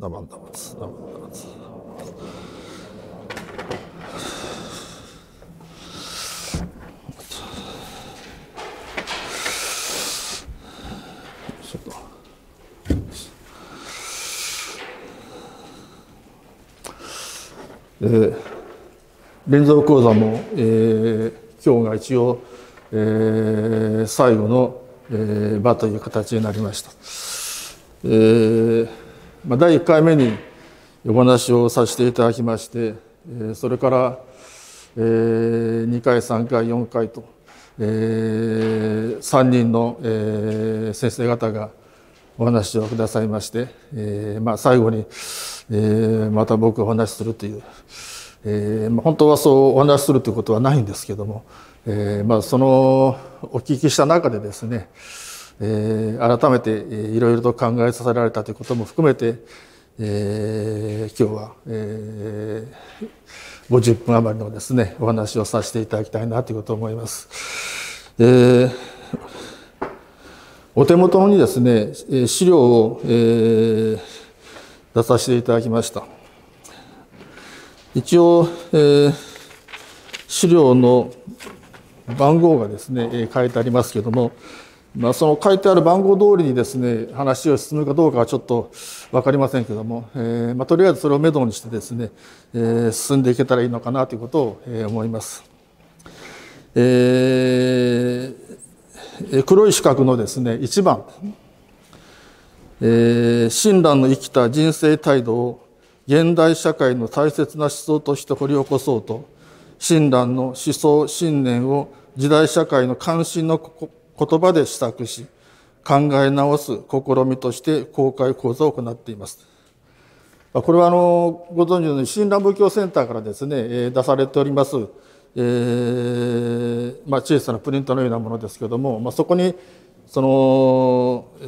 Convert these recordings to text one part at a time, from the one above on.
生々つ生々つちょっとえー、連続講座も、えー、今日が一応、えー、最後の、えー、場という形になりました。えーまあ、第1回目にお話をさせていただきまして、えそれから、え2回3回4回と、え3人の、え先生方がお話をくださいまして、えまあ、最後に、えまた僕お話しするという、えまあ、本当はそうお話しするということはないんですけども、えまあ、そのお聞きした中でですねえー、改めていろいろと考えさせられたということも含めて、えー、今日は、えー、50分余りのですねお話をさせていただきたいなということを思います。えー、お手元にですね資料を、えー、出させていただきました。一応、えー、資料の番号がですね書いてありますけども、まあ、その書いてある番号通りにですね話を進むかどうかはちょっと分かりませんけども、えー、まあ、とりあえずそれをめどにしてですね、えー、進んでいけたらいいのかなということを、えー、思います。え黒い四角のですね1番「え親鸞の生きた人生態度を現代社会の大切な思想として掘り起こそうと親鸞の思想信念を時代社会の関心の言葉で試作し、考え直す試みとして公開講座を行っています。これはあのご存知のように親鸞仏教センターからですね出されております、えーまあ、小さなプリントのようなものですけども、まあ、そこにその、え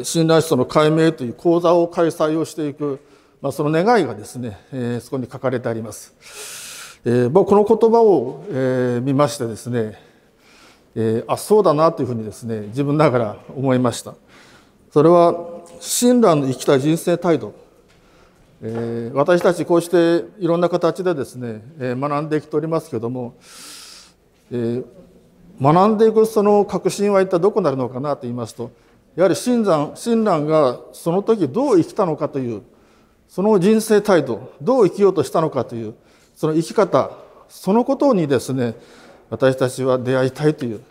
ー、親鸞思想の解明という講座を開催をしていく、まあ、その願いがですね、えー、そこに書かれてあります。えー、僕この言葉を、えー、見ましてですねえー、あそうだなというふうにですね自分ながら思いましたそれは親鸞の生きた人生態度、えー、私たちこうしていろんな形でですね、えー、学んできておりますけども、えー、学んでいくその確信は一体どこになるのかなと言いますとやはり親鸞親鸞がその時どう生きたのかというその人生態度どう生きようとしたのかというその生き方そのことにですね私たちは出会いたいという、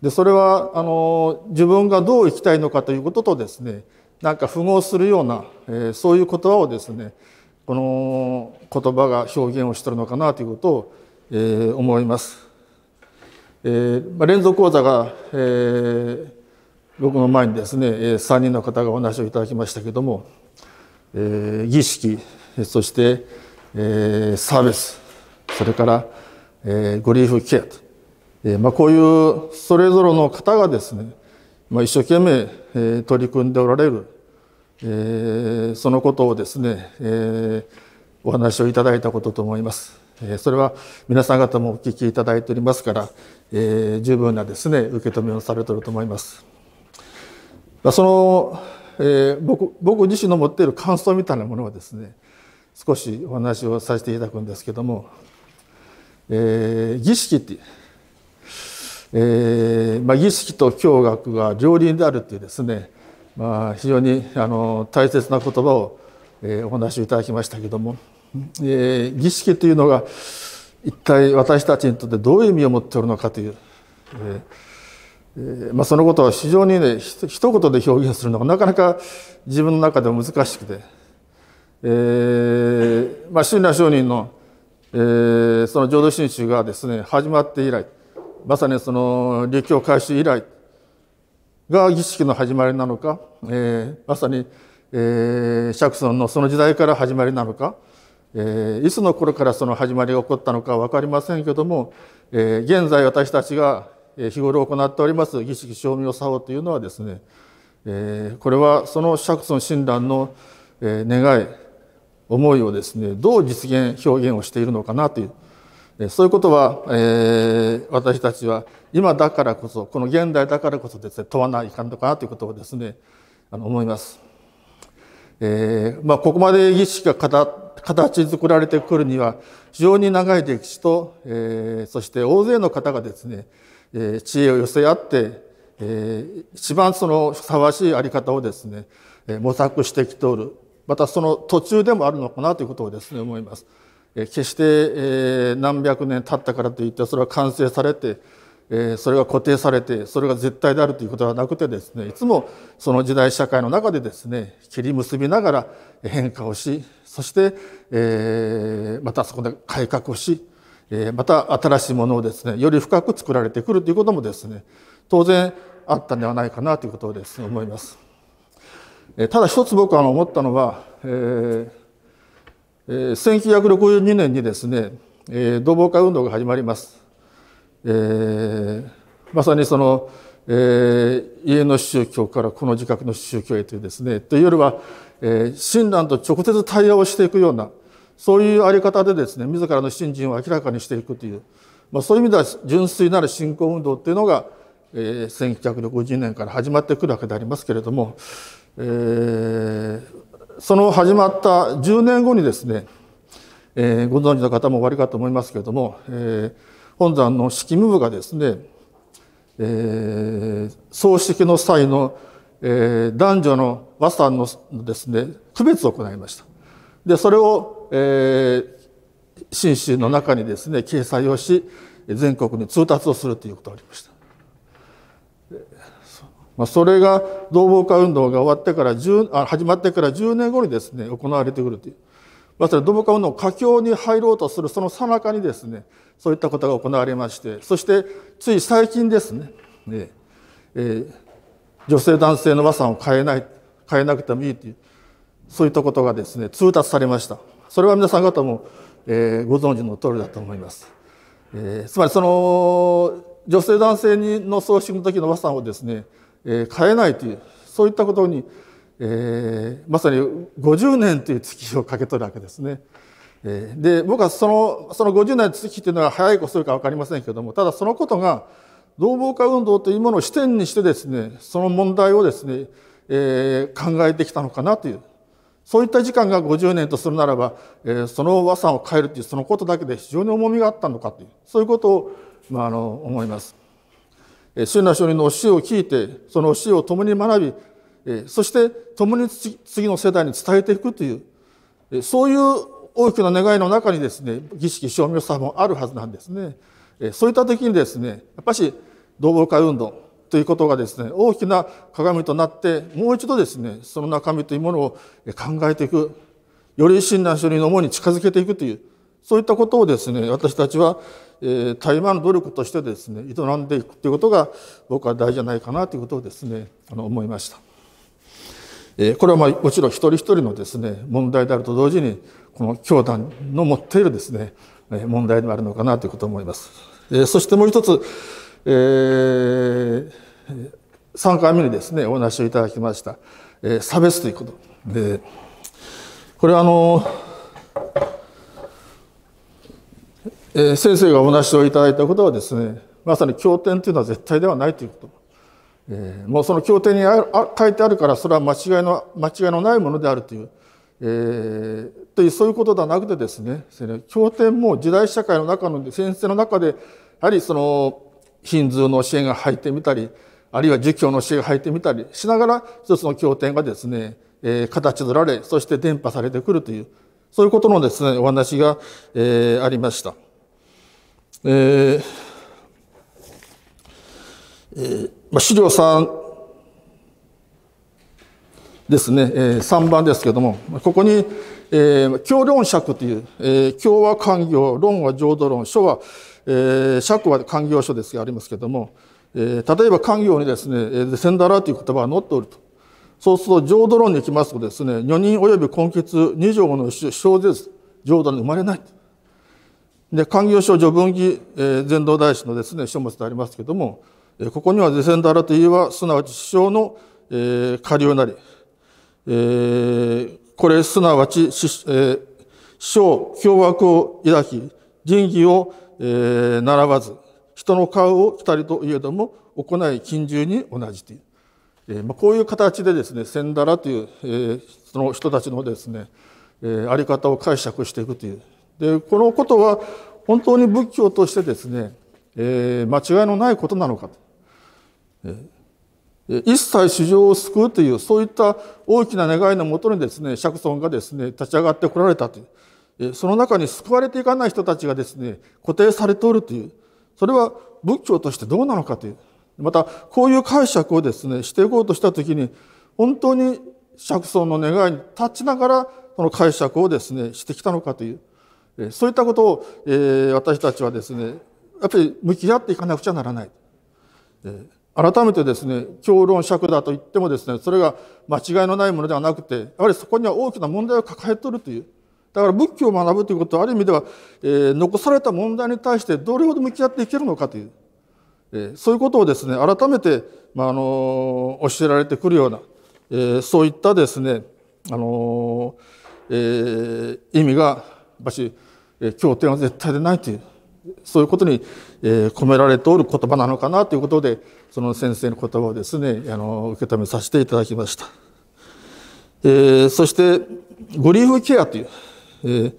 でそれはあの自分がどう生きたいのかということとですねなんか符合するような、えー、そういう言葉をですねこの言葉が表現をしてるのかなということを、えー、思います。えーまあ、連続講座が、えー、僕の前にですね、えー、3人の方がお話をいただきましたけども、えー、儀式そして、えー、サービスそれから、えー、グリーフケアと、えー、まあ、こういうそれぞれの方がですね、まあ、一生懸命、えー、取り組んでおられる、えー、そのことをですね、えー、お話をいただいたことと思います。えー、それは皆さん方もお聞きいただいておりますから、えー、十分なですね受け止めをされていると思います。まあ、その、えー、僕僕自身の持っている感想みたいなものはですね少しお話をさせていただくんですけどもえー、儀式って、えーまあ、儀式と教学が両輪であるというですね、まあ、非常にあの大切な言葉を、えー、お話しいただきましたけども、えー、儀式というのが一体私たちにとってどういう意味を持っておるのかという、えーえまあ、そのことを非常にねひ一言で表現するのがなかなか自分の中でも難しくて、えーまあ、親鸞上人の「えー、その浄土真宗がですね始まって以来まさにその立教開始以来が儀式の始まりなのか、えー、まさに、えー、釈尊のその時代から始まりなのか、えー、いつの頃からその始まりが起こったのか分かりませんけども、えー、現在私たちが日頃行っております儀式証明作法というのはですね、えー、これはその釈尊親鸞の願い思いをですねどう実現表現をしているのかなというそういうことは、えー、私たちは今だからこそこの現代だからこそですね問わないかんのかなということをですねあの思います。えーまあ、ここまで儀式が形作られてくるには非常に長い歴史と、えー、そして大勢の方がですね、えー、知恵を寄せ合って、えー、一番そのふさわしい在り方をですね模索してきておるまたその途中でもあるのかなということをですね思います。決して何百年経ったからといってそれは完成されてそれが固定されてそれが絶対であるということはなくてですねいつもその時代社会の中でですね切り結びながら変化をしそしてまたそこで改革をしまた新しいものをですねより深く作られてくるということもですね当然あったんではないかなということをですね思います。ただ一つ僕は思ったのは、えーえー、1962年にですね、えー、同胞会運動が始まります。えー、まさにその、えー、家の宗教からこの自覚の宗教へというですね、というよりは、えー、親鸞と直接対話をしていくような、そういうあり方でですね、自らの信心を明らかにしていくという、まあ、そういう意味では純粋なる信仰運動というのが、えー、1 9 6 0年から始まってくるわけでありますけれども、えー、その始まった10年後にですね、えー、ご存知の方もおありかと思いますけれども、えー、本山の式務部がですね、えー、葬式の際の、えー、男女の和さんのですね区別を行いました。でそれを、えー、新州の中にですね掲載をし全国に通達をするということがありました。まあ、それが同房化運動が終わってから1あ始まってから10年後にですね行われてくるという、まさに同房化運動の佳境に入ろうとするその最中にですねそういったことが行われましてそしてつい最近ですねね、えー、女性男性の和算を変えない変えなくてもいいというそういったことがですね通達されました。それは皆さん方も、えー、ご存知の通りだと思います。えー、つまりその女性男性の葬式の時の和算をですねえ変えないというそういったことに、えー、まさに50年という月をかけとるわけですね。えで僕はそのその50年の月というのは早いことするか分かりませんけどもただそのことが同房化運動というものを視点にしてですねその問題をですね、えー、考えてきたのかなというそういった時間が50年とするならば、えー、その和算を変えるというそのことだけで非常に重みがあったのかというそういうことを、まあ、あの思います。主な書人の教えを聞いて、その教えを共に学び、そして共に次の世代に伝えていくという、そういう大きな願いの中にですね、儀式証明さもあるはずなんですね。そういった時にですね、やっぱし同胞会運動ということがですね、大きな鏡となって、もう一度ですね、その中身というものを考えていく、より親鸞書人の思いに近づけていくという、そういったことをですね、私たちはえ話の努力としてですね営んでいくっていうことが僕は大事じゃないかなということをですねあの思いました、えこれはまあもちろん一人一人のですね問題であると同時にこの教団の持っているですね問題でもあるのかなということを思います、えそしてもう一つ、えー、3回目にですねお話をいただきました、え差別ということでこれはあのえー、先生がお話をいただいたことはですねまさに経典というのは絶対ではないということ、えー、もうその経典にあ書いてあるからそれは間違いの間違いのないものであるという、えー、というそういうことではなくてですね経典も時代社会の中の先生の中でやはりそのヒンズーの教えが入ってみたりあるいは儒教の教えが入ってみたりしながら一つの経典がですね、えー、形取られそして伝播されてくるというそういうことのですねお話が、えー、ありました。えーえーまあ、資料3ですね、えー、3番ですけれどもここに、えー、教論釈という、えー、は官業論は浄土論書は、えー、釈は官業書ですがありますけれども、えー、例えば官業にですね「えー、らという言葉が載っておるとそうすると浄土論に行きますとですね「女人及び根血二条の小説浄土に生まれない」と。で、官業少序文義え全道大師のですね、書物でありますけども、えここには、是仙だらといえば、すなわち首相の、えー、下流なり、えー、これ、すなわち、え首相、凶悪を抱き、仁義を、えー、並わず、人の顔を二人といえども、行い、近従に同じという。えーまあ、こういう形でですね、仙だらという、えー、その人たちのですね、えー、あり方を解釈していくという、でこのことは本当に仏教としてですね、えー、間違いのないことなのかと、えー、一切主場を救うというそういった大きな願いのもとにですね釈尊がですね立ち上がってこられたという、えー、その中に救われていかない人たちがですね固定されておるというそれは仏教としてどうなのかというまたこういう解釈をですねしていこうとした時に本当に釈尊の願いに立ちながらその解釈をですねしてきたのかというそういったことを、えー、私たちはですねやっぱり向き合っていかなくちゃならない。えー、改めてですね教論尺だと言ってもですねそれが間違いのないものではなくてやはりそこには大きな問題を抱えとるというだから仏教を学ぶということはある意味では、えー、残された問題に対してどれほど向き合っていけるのかという、えー、そういうことをですね改めて、まあ、あの教えられてくるような、えー、そういったですね、あのえー、意味が私え経典は絶対でないというそういうことに、え込められておる言葉なのかなということでその先生の言葉をですねあの受け止めさせていただきました、えー、そしてグリーフケアという、えー、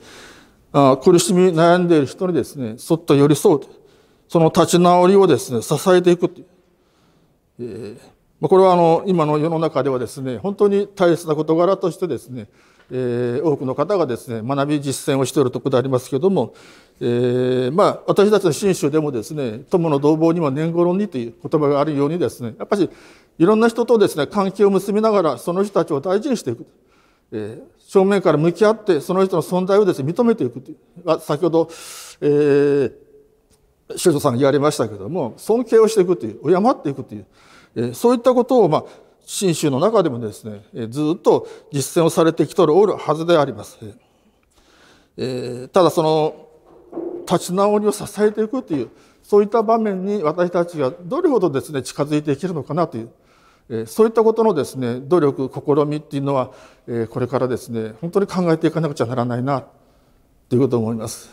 あ苦しみ悩んでいる人にですねそっと寄り添うその立ち直りをですね支えていくという、えー、これはあの今の世の中ではですね本当に大切な事柄としてですねえー、多くの方がですね学び実践をしているところでありますけども、えー、まあ私たちの信州でもですね友の同房には年頃にという言葉があるようにですねやっぱりいろんな人とですね関係を結びながらその人たちを大事にしていく。えー、正面から向き合ってその人の存在をですね認めていくという先ほど、えー、首さんが言われましたけども尊敬をしていくという敬っていくという、えー、そういったことを、まあ、信州の中でもですね、ずっと実践をされてきておるはずであります。えただその立ち直りを支えていくというそういった場面に私たちがどれほどですね近づいていけるのかなという、えそういったことのですね努力試みっていうのは、えこれからですね本当に考えていかなくちゃならないなということを思います。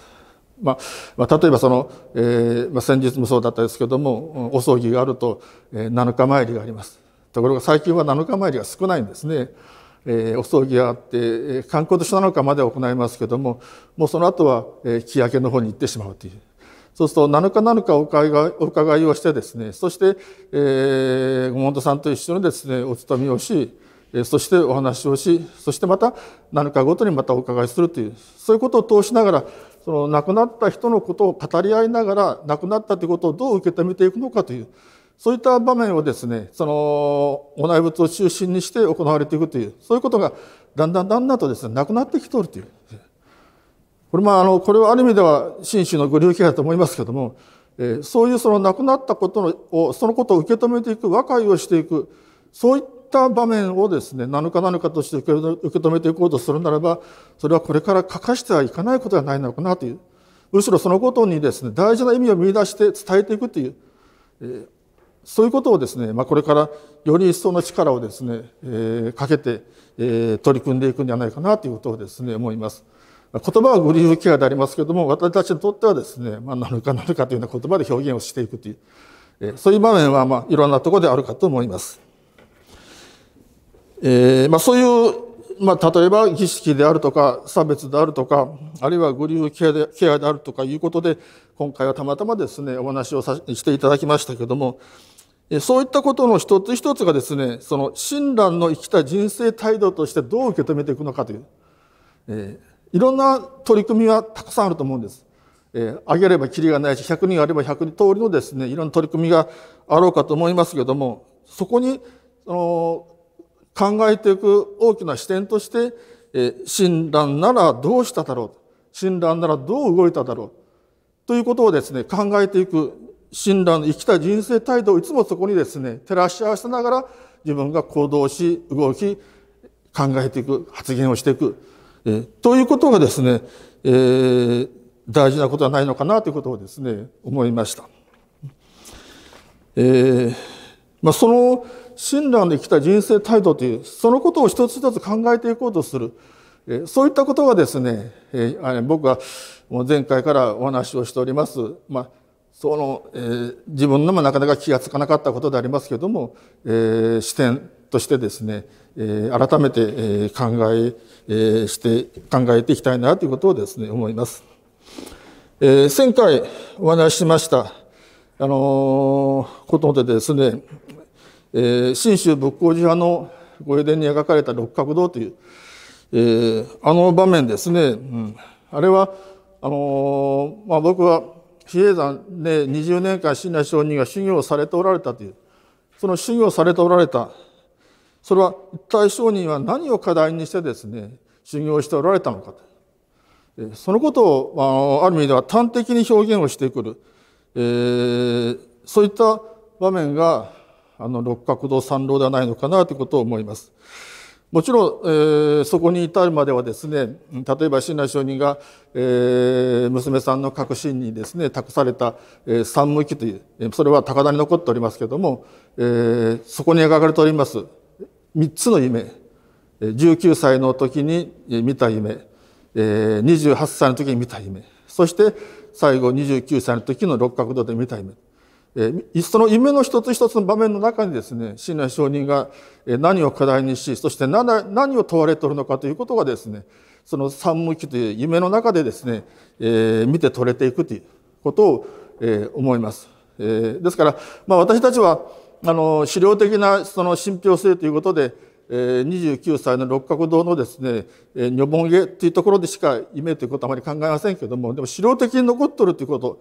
まあ、まあ、例えばその、えー、まあ、先日もそうだったですけどもお葬儀があると、えー、7日参りがあります。ところが最近は7日参りは少ないんですね。えー、お葬儀があって、えー、観光として7日まで行いますけどももうその後は、えー、日焼けの方に行ってしまうというそうすると7日7日お伺いをしてですねそして、えー、ごさんと一緒にですねお勤めをしそしてお話をしそしてまた7日ごとにまたお伺いするというそういうことを通しながらその亡くなった人のことを語り合いながら亡くなったということをどう受け止めていくのかというそういった場面をですね、そのお内仏を中心にして行われていくという、そういうことがだんだんだんだんとですね、なくなってきておるという。これまあ、あの、これはある意味では真摯のご流気だと思いますけども、えー、そういうその亡くなったことのを、そのことを受け止めていく、和解をしていく、そういった場面をですね、何か何かとして受け止めていこうとするならば、それはこれから欠かしてはいかないことはないのかなという。むしろそのことにですね、大事な意味を見出して伝えていくという、えーそういうことをですね、まあ、これからより一層の力をですね、えー、かけて、えー、取り組んでいくんじゃないかなということをですね、思います。言葉はグリーフケアでありますけれども、私たちにとってはですね、まあ、なるかなるかというような言葉で表現をしていくという、えー、そういう場面は、まあ、いろんなところであるかと思います。えー、まあ、そういう、まあ、例えば儀式であるとか、差別であるとか、あるいはグリーフケアでケアであるとかいうことで、今回はたまたまですね、お話をしていただきましたけれども、そういったことの一つ一つがですね、その親鸞の生きた人生態度としてどう受け止めていくのかという、えー、いろんな取り組みはたくさんあると思うんです。えー、上げればキリがないし、100人あれば100通りのですね、いろんな取り組みがあろうかと思いますけども、そこに、その、考えていく大きな視点として、えー、親鸞ならどうしただろう、親鸞ならどう動いただろう、ということをですね、考えていく、親鸞の生きた人生態度をいつもそこにですね照らし合わせながら自分が行動し動き考えていく発言をしていく、えー、ということがですね、えー、大事なことはないのかなということをですね思いました。えーまあ、その親鸞の生きた人生態度というそのことを一つ一つ考えていこうとする、えそういったことがですね、え僕は前回からお話をしております、まあ、その、えー、自分のもなかなか気が付かなかったことでありますけれども、えー、視点としてですね、えー、改めて、えー、考え、えー、して考えていきたいなということをですね思います。えー、前回お話ししましたあのー、ことでですね、えー、信州仏光寺派のご遺伝に描かれた六角堂という、えー、あの場面ですね、うん、あれはあのー、まあ、僕は比叡山で20年間親鸞上人が修行されておられたというその修行されておられたそれは一体上人は何を課題にしてですね修行しておられたのかとそのことをある意味では端的に表現をしてくる、えー、そういった場面があの六角堂三郎ではないのかなということを思います。もちろん、えー、そこに至るまではですね例えば親鸞上人が、えー、娘さんの核心にですね託された「えー、三無きというそれは高田に残っておりますけれども、えー、そこに描かれております3つの夢19歳の時に見た夢28歳の時に見た夢そして最後29歳の時の六角度で見た夢その夢の一つ一つの場面の中にですね、信頼承認が何を課題にし、そして何を問われているのかということがですね、その三無期という夢の中でですね、えー、見て取れていくということを、えー、思います。えー、ですから、まあ、私たちは、あの、資料的なその信憑性ということで、えー、29歳の六角堂のですね、えー、女本芸というところでしか夢ということはあまり考えませんけども、でも資料的に残っとるということ、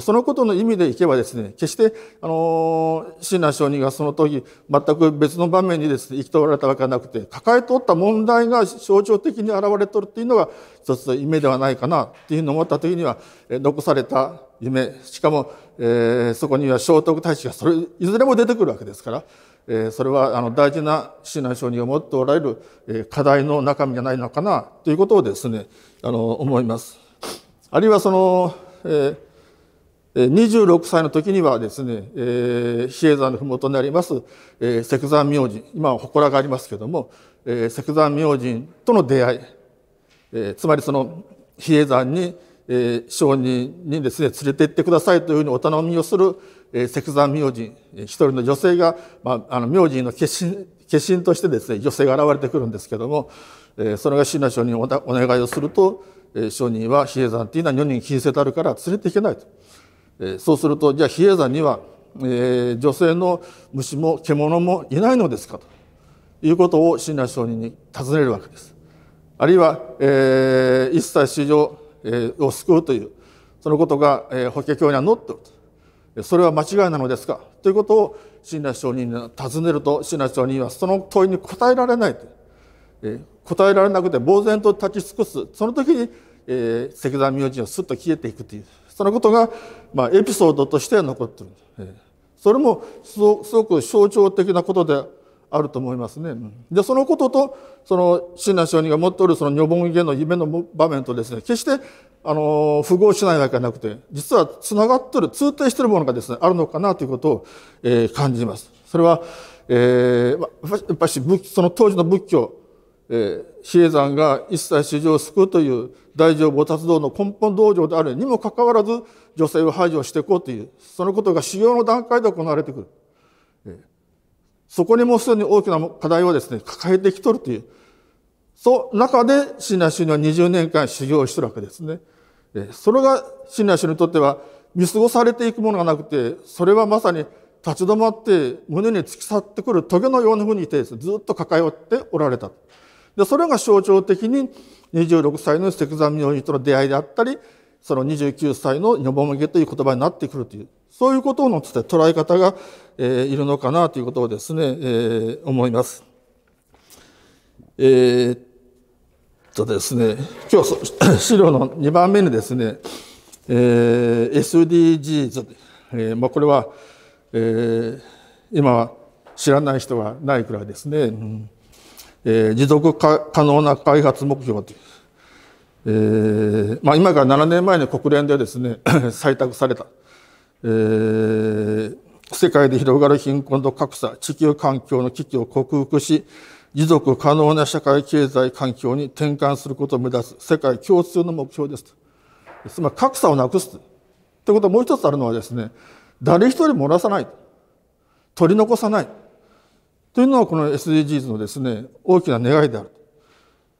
そのことの意味でいけばですね、決して、あの、親鸞上人がその時、全く別の場面にですね、生きておられたわけはなくて、抱えとった問題が象徴的に現れとるっていうのが、一つの夢ではないかな、っていうふうに思った時には、残された夢、しかも、えー、そこには聖徳太子がそれ、いずれも出てくるわけですから、えー、それは、あの、大事な親鸞上人が持っておられる、えー、課題の中身じゃないのかな、ということをですね、あの、思います。あるいはその、えー26歳の時にはですね、えー、比叡山の麓にあります、えー、石山明神、今は祠がありますけども、えー、石山明神との出会い、えー、つまりその比叡山に、えー、商人にですね、連れて行ってくださいというふうにお頼みをする、えー、石山明神、一人の女性が、まあ、あの明神の化身としてですね、女性が現れてくるんですけども、えー、それが親鸞上人にお願いをすると、えー、商人は比叡山っていうのは女人禁制であるから連れて行けないと。えそうするとじゃあ比叡山には、え女性の虫も獣もいないのですかということを親鸞上人に尋ねるわけです。あるいは、え一切市場、えを救うというそのことが、え法華経には載っているとそれは間違いなのですかということを親鸞上人に尋ねると親鸞上人はその問いに答えられないと、え答えられなくて呆然と立ち尽くすその時に、えー、石山明神はすっと消えていくという。そのことが、まあ、エピソードとして残ってるんです。それもすごく象徴的なことであると思いますね。でそのこととその親鸞上人が持っておるその女房家の夢の場面とですね決してあの符合しないわけじゃなくて実はつながってる通底してるものがですねあるのかなということを、えー、感じます。それは、えー、やっぱしその当時の仏教、えー、比叡山が一切史上を救うという大乗菩薩道の根本道場であるにもかかわらず女性を排除していこうというそのことが修行の段階で行われてくるそこにもうすでに大きな課題をですね抱えてきとるというその中で親鸞宗には20年間修行をしてるわけですねそれが親鸞宗にとっては見過ごされていくものがなくてそれはまさに立ち止まって胸に突き去ってくる棘のようなふうにいてずっと抱えっておられた。で、それが象徴的に26歳の石山明治との出会いであったり、その29歳の女房向けという言葉になってくるという、そういうことの捉え方が、えー、いるのかなということをですね、えー、思います。えー、っとですね、今日 資料の2番目にですね、えー、SDGs、えーまあ、これは、えー、今は知らない人はないくらいですね。うんえー、持続可能な開発目標という、えーまあ、今から7年前に国連でですね 採択された、えー、世界で広がる貧困と格差地球環境の危機を克服し持続可能な社会経済環境に転換することを目指す世界共通の目標ですつまり格差をなくすということはもう一つあるのはですね誰一人漏らさない取り残さないというのがこの SDGs のですね、大きな願いであ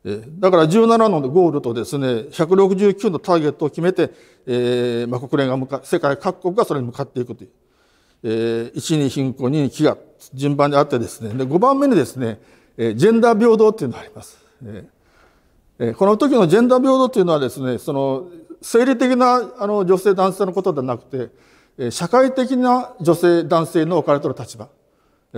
る。だから17のゴールとですね、169のターゲットを決めて、えー、まあ、国連が向か、世界各国がそれに向かっていくという。えー、1に貧困、2に飢餓、順番であってですね、で5番目にですね、えー、ジェンダー平等っていうのがあります。えー、この時のジェンダー平等というのはですね、その、生理的なあの女性男性のことではなくて、社会的な女性男性の置かれている立場。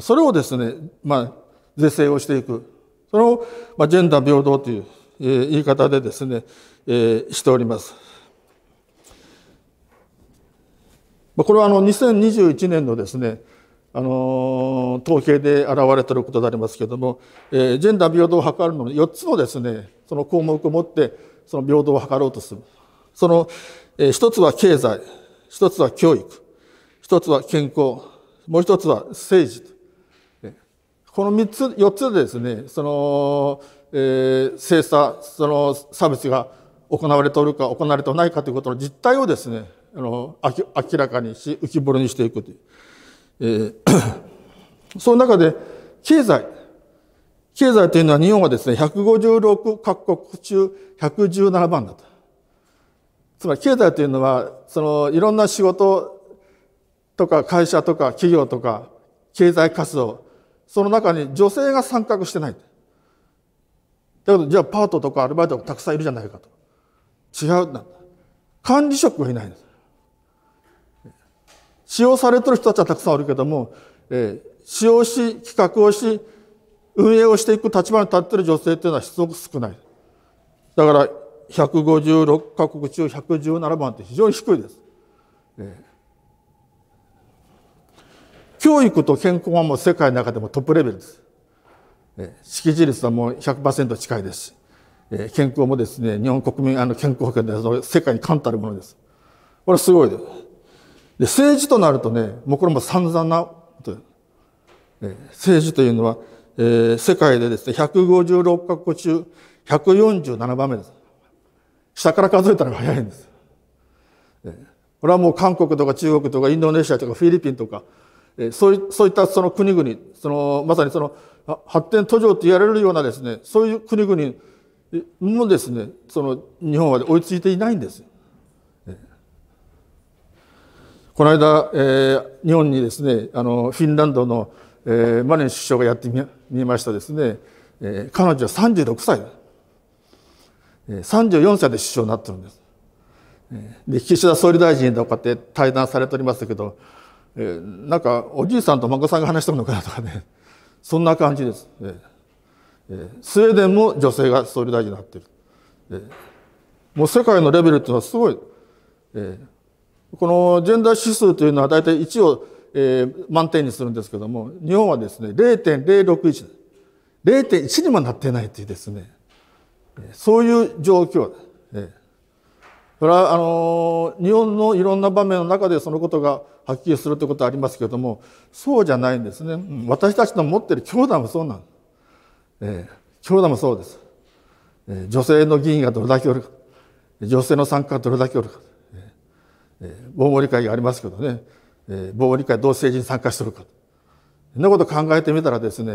それをですね、まあ、是正をしていく。それを、まあ、ジェンダー平等という、えー、言い方でですね、えー、しております。これはあの2021年のですね、あの統計で現れていることでありますけれども、えー、ジェンダー平等を図るのに4つのですね、その項目を持ってその平等を図ろうとする。その、えー、一つは経済、一つは教育、一つは健康、もう一つは政治。この三つ、四つでですね、その、えー、精査、その差別が行われておるか行われてないかということの実態をですね、あの、明らかにし、浮き彫りにしていくという。えー、その中で、経済。経済というのは日本はですね、156各国中117番だと。つまり経済というのは、そのいろんな仕事とか会社とか企業とか経済活動、その中に女性が参画してない。だけど、じゃあパートとかアルバイトがたくさんいるじゃないかと。違うな。管理職はいないんです。使用されてる人たちはたくさんあるけども、えー、使用し、企画をし、運営をしていく立場に立っている女性というのはすごく少ない。だから、156カ国中117番って非常に低いです。え教育と健康はもう世界の中でもトップレベルです。え識字率はもう100%近いですし、え健康もですね、日本国民あの健康保険で世界に冠たるものです。これはすごいです。で、政治となるとね、もうこれも散々なことえ政治というのは、えー、世界でですね、156カ国中147番目です。下から数えたら早いんです。えこれはもう韓国とか中国とかインドネシアとかフィリピンとか、そういそういったその国々、その、まさにその、発展途上と言われるようなですね、そういう国々もですね、その、日本は追いついていないんです。この間、えー、日本にですね、あの、フィンランドの、えー、マネン首相がやってみ見ましたですね、えー、彼女は36歳だ。34歳で首相になってるんです。で岸田総理大臣とかって対談されておりましたけどえー、なんかおじいさんと孫さんが話してるのかなとかね そんな感じです、えー、スウェーデンも女性が総理大臣になっている、えー、もう世界のレベルっていうのはすごい、えー、このジェンダー指数というのは大体1を、えー、満点にするんですけども日本はですね0.061 0.1にもなってないっていうですねそういう状況、えーそれはあの日本のいろんな場面の中でそのことがはっきりするということはありますけれどもそうじゃないんですね、うん、私たちの持っている教団もそうなんです、えー、教団もそうです、えー、女性の議員がどれだけおるか女性の参加がどれだけおるか、え防護理会がありますけどね、え防護理会どう政治に参加してるかそんなこと考えてみたらですね、え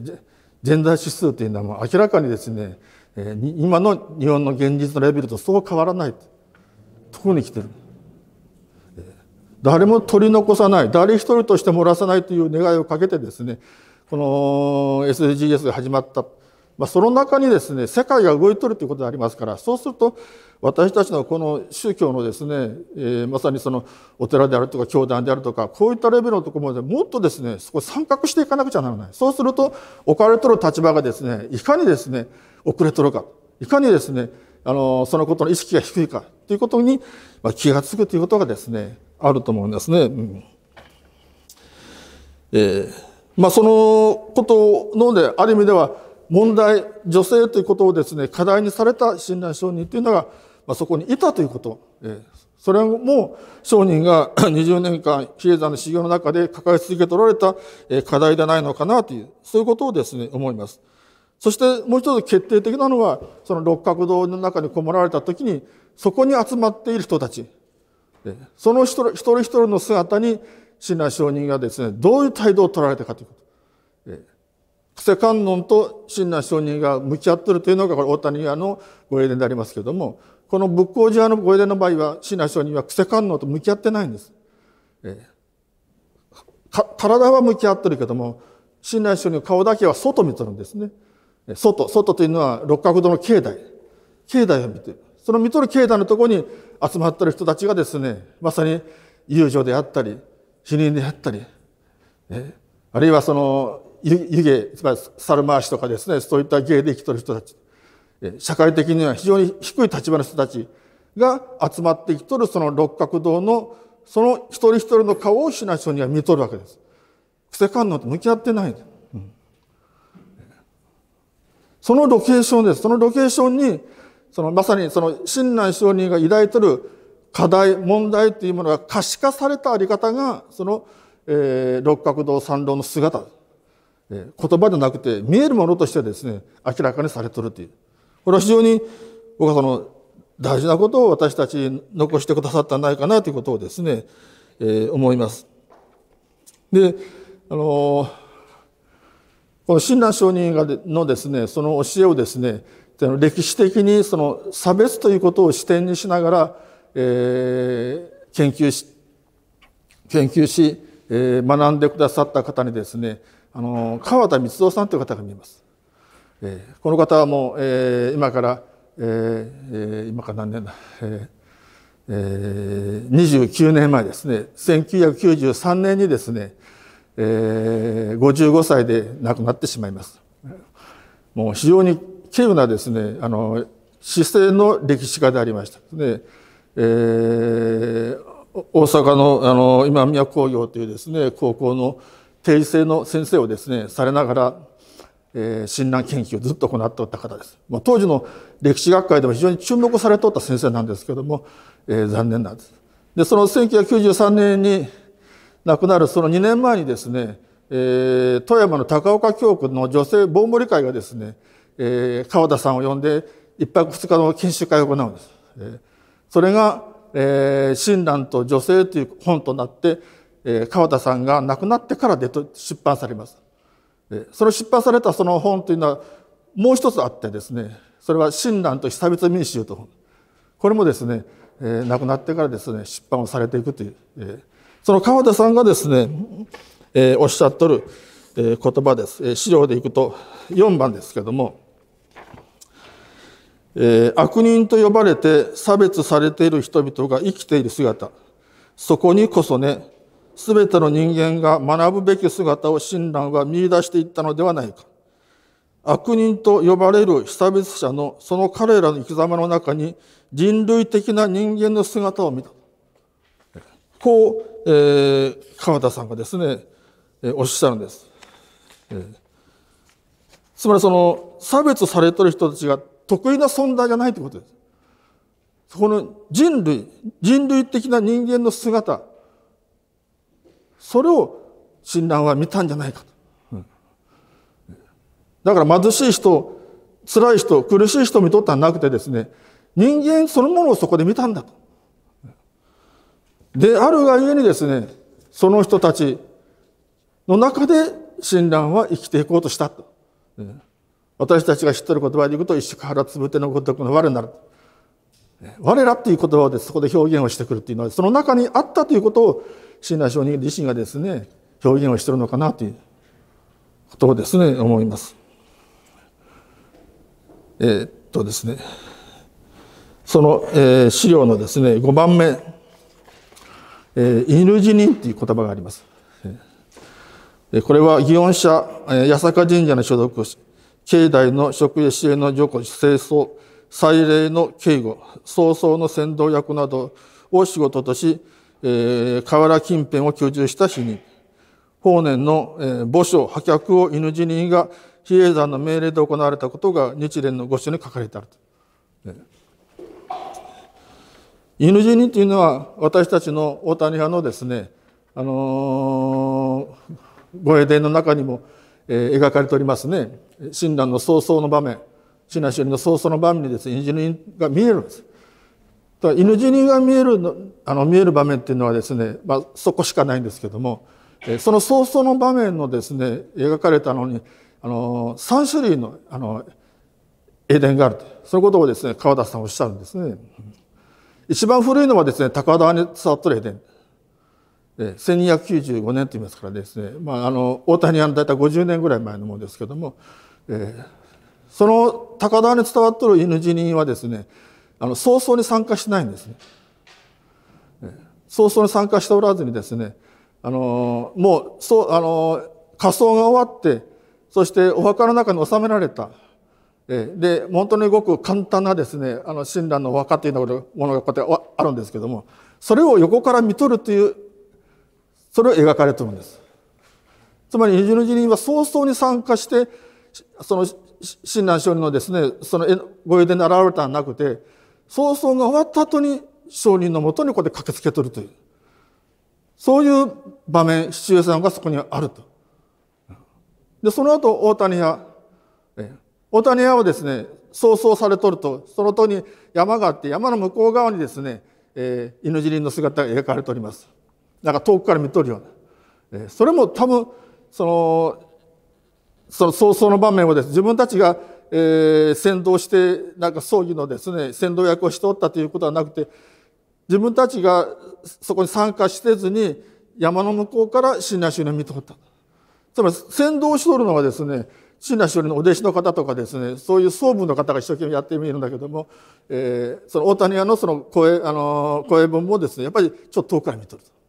ー、ジェンダー指数というのはもう明らかにですね、え今の日本の現実のレベルとそう変わらない。ところに来てる誰も取り残さない誰一人として漏らさないという願いをかけてですねこの SDGs が始まった、まあ、その中にですね世界が動いてるということでありますからそうすると私たちのこの宗教のですね、えー、まさにそのお寺であるとか教団であるとかこういったレベルのところまでもっとですねそこ参画していかなくちゃならないそうすると置かれとる立場がですねいかにですね遅れとるかいかにですねあのそのことの意識が低いかということに気が付くということがですね、あると思うんですね。うんえー、まあ、そのことので、ある意味では問題、女性ということをですね、課題にされた親鸞商人というのが、まあ、そこにいたということ。えー、それも承認が20 年間、比叡山の修行の中で抱え続けておられた課題でないのかなという、そういうことをですね、思います。そしてもう一つ決定的なのは、その六角堂の中にこもられたときに、そこに集まっている人たち、その一人一人の姿に、親鸞上人がですね、どういう態度を取られたかということ。クセ観音と親鸞上人が向き合ってるというのが、これ大谷屋のご英伝でありますけれども、この仏光寺屋のご英伝の場合は、親鸞上人は癖観音と向き合ってないんです。体は向き合ってるけども、親鸞上人の顔だけは外見てるんですね。外、外というのは六角堂の境内、境内を見てる。その見とる境内のところに集まってる人たちがですね、まさに友情であったり、否人であったり、ね、あるいはその湯気、つまり猿回しとかですね、そういった芸で生きとる人たち、社会的には非常に低い立場の人たちが集まってきとるその六角堂のその一人一人の顔を品書には見とるわけです。癖観音と向き合ってない、そのロケーションです。そのロケーションにそのまさにその親鸞上人が抱いてる課題、問題というものが可視化されたあり方が、その、えー、六角堂三郎の姿、えー、言葉でなくて見えるものとしてですね、明らかにされてるという。これは非常に僕はその大事なことを私たち残してくださったんじゃないかなということをですね、えー、思います。で、あのー、この親鸞上人がのですね、その教えをですね、の歴史的にその差別ということを視点にしながら、えー、研究し研究し、えー、学んでくださった方にですねあの川田光夫さんという方が見えます。えー、この方はもう、えー、今から、えー、今から何年だ、えー、29年前ですね1993年にですね、えー、55歳で亡くなってしまいます。もう非常に稀有なですねあの姿勢の歴史家でありましたね、えー、大阪のあの今宮工業というですね高校の定制の先生をですねされながら、えー、診断研究をずっと行っておった方です、まあ、当時の歴史学会でも非常に注目されておった先生なんですけども、えー、残念なんですでその1993年に亡くなるその2年前にですね、えー、富山の高岡教区の女性盆盛会がですねえー、川田さんを呼んで、一泊二日の研修会を行うんです。えー、それが、えー、親鸞と女性という本となって、えー、川田さんが亡くなってからでと出版されます。えー、その出版されたその本というのは、もう一つあってですね、それは親鸞と久々民衆という本。これもですね、えー、亡くなってからですね、出版をされていくという。えー、その川田さんがですね、えー、おっしゃっとる、言葉です。資料でいくと4番ですけども、悪人と呼ばれて差別されている人々が生きている姿、そこにこそね、すべての人間が学ぶべき姿を親鸞は見出していったのではないか。悪人と呼ばれる被差別者のその彼らの生き様の中に人類的な人間の姿を見た。こう、えー、川田さんがですね、えー、おっしゃるんです。えつまりその差別されてる人たちが得意な存在じゃないってことです。この人類、人類的な人間の姿、それを親鸞は見たんじゃないかと。だから貧しい人、辛い人、苦しい人を見とったんなくてですね、人間そのものをそこで見たんだと。であるがゆえにですね、その人たちの中で親鸞は生きていこうとしたと。私たちが知ってる言葉で言うと、石原つぶてのごとくの我なる。我らっていう言葉でそこで表現をしてくるっていうのは、その中にあったということを、親鸞上人自身がですね、表現をしてるのかなということをですね、思います。えー、っとですね、その、えー、資料のですね、5番目、えー、犬死人っていう言葉があります。これは、祇園社、八坂神社に所属し、境内の職員支援の助去、清掃、祭礼の警護、早々の先導役などを仕事とし、えー、河原近辺を居住した日に、法年の、え墓所、破却を犬死人が比叡山の命令で行われたことが日蓮の御所に書かれてあると。犬死人というのは私たちの大谷派のですね、あのー護衛伝の中にも、えー、描かれておりますね親鸞の早々の場面親鸞主任の早々の場面にですね犬死人が見えるんです。だ犬死人が見えるのあの見える場面っていうのはですね、まあ、そこしかないんですけども、えー、その早々の場面のですね描かれたのにあの3種類のあの英伝があるとそのことをですね川田さんおっしゃるんですね。一番古いのはですね高田に伝わってる英伝1295年と言いますからですね、まあ、あの大谷は大体50年ぐらい前のものですけども、えー、その高田に伝わっとる犬死人はですねあの早々に参加しないんですね。早々に参加しておらずにですねあのもうそうあの仮装が終わってそしてお墓の中に納められた。えで本当にごく簡単なですねあの親鸞のお墓というものがこうやってあるんですけどもそれを横から見とるというそれを描かれてるんです。つまり、非常に辞任は早々に参加して、その、親鸞聖人のですね、そのご油でに現れたんじゃなくて、早々が終わった後に、聖人のもとにここで駆けつけとるという。そういう場面、シチュエーションがそこにあると。で、その後、大谷屋。大谷屋はですね、早々されとると、そのとに山があって、山の向こう側にですね、えー、犬尻の姿が描かれております。なんか遠くから見とるような。それも多分、その、その早々の場面をです、ね、自分たちが、えー、先導して、なんか葬儀のですね、先導役をしておったということはなくて、自分たちがそこに参加してずに、山の向こうから信頼主に見とった。つまり、先導しとるのはですね、信頼主のお弟子の方とかですね、そういう総務の方が一生懸命やってみるんだけども、えー、その大谷屋のその声、あのー、声文もですね、やっぱりちょっと遠くから見とると。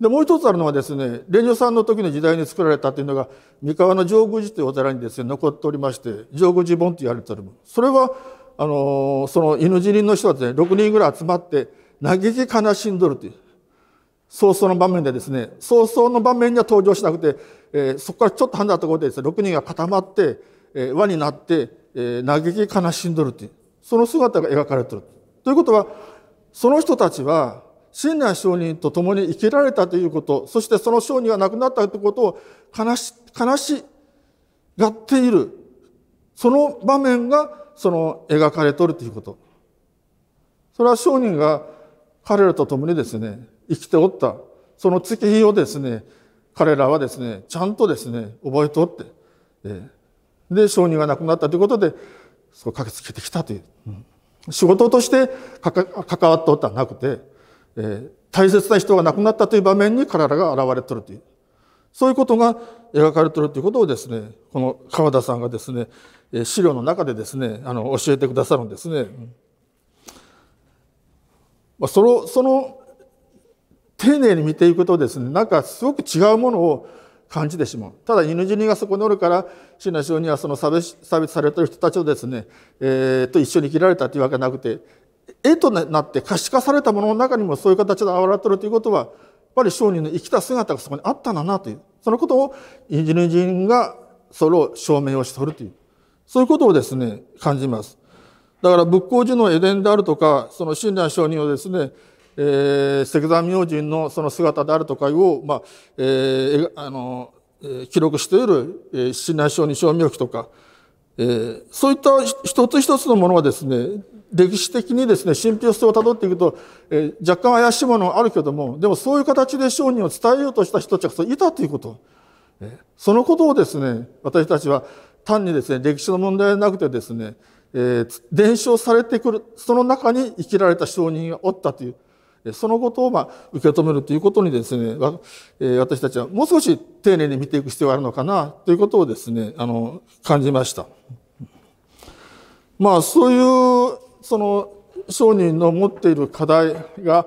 でもう一つあるのはですね蓮如さんの時の時代に作られたというのが三河の上宮寺というお寺にですね残っておりまして上宮寺本と言われておるそれはあのその犬死人の人はですね6人ぐらい集まって嘆き悲しんどるという早々の場面でですね早々の場面には登場しなくて、えー、そこからちょっと離れたところでです、ね、6人が固まって、えー、輪になって、えー、嘆き悲しんどるというその姿が描かれてるということはその人たちは真鸞証人と共に生きられたということ、そしてその商人が亡くなったということを悲し、悲しがっている。その場面が、その描かれとるということ。それは商人が彼らと共にですね、生きておった。その月日をですね、彼らはですね、ちゃんとですね、覚えておって、で、商人が亡くなったということで、そう駆けつけてきたという。仕事として関わっておったんなくて、えー、大切な人が亡くなったという場面に体が現れてるという、そういうことが描かれてるということをですね、この川田さんがですね、資料の中でですね、あの、教えてくださるんですね。まあ、その、その、丁寧に見ていくとですね、なんかすごく違うものを感じてしまう。ただ、犬死にがそこにおるから、死な死にはその差別差別されてる人たちをですね、えー、と一緒に生きられたというわけなくて、絵となって可視化されたものの中にもそういう形で現れてるということは、やっぱり商人の生きた姿がそこにあったんだなという、そのことをインジニ人がそれを証明をしとるという、そういうことをですね、感じます。だから仏光寺のエデンであるとか、その親鸞商人をですね、えー、石山明神のその姿であるとかを、まあ、えー、あの、記録している、えー、親鸞上人商明記とか、えー、そういった一つ一つのものはですね、歴史的にですね、信憑性をたどっていくと、えー、若干怪しいものはあるけども、でもそういう形で商人を伝えようとした人たちがいたということ。そのことをですね、私たちは単にですね、歴史の問題なくてですね、えー、伝承されてくる、その中に生きられた商人がおったという、そのことをまあ受け止めるということにですね、私たちはもう少し丁寧に見ていく必要があるのかなということをですね、あの、感じました。まあそういうその商人の持っている課題が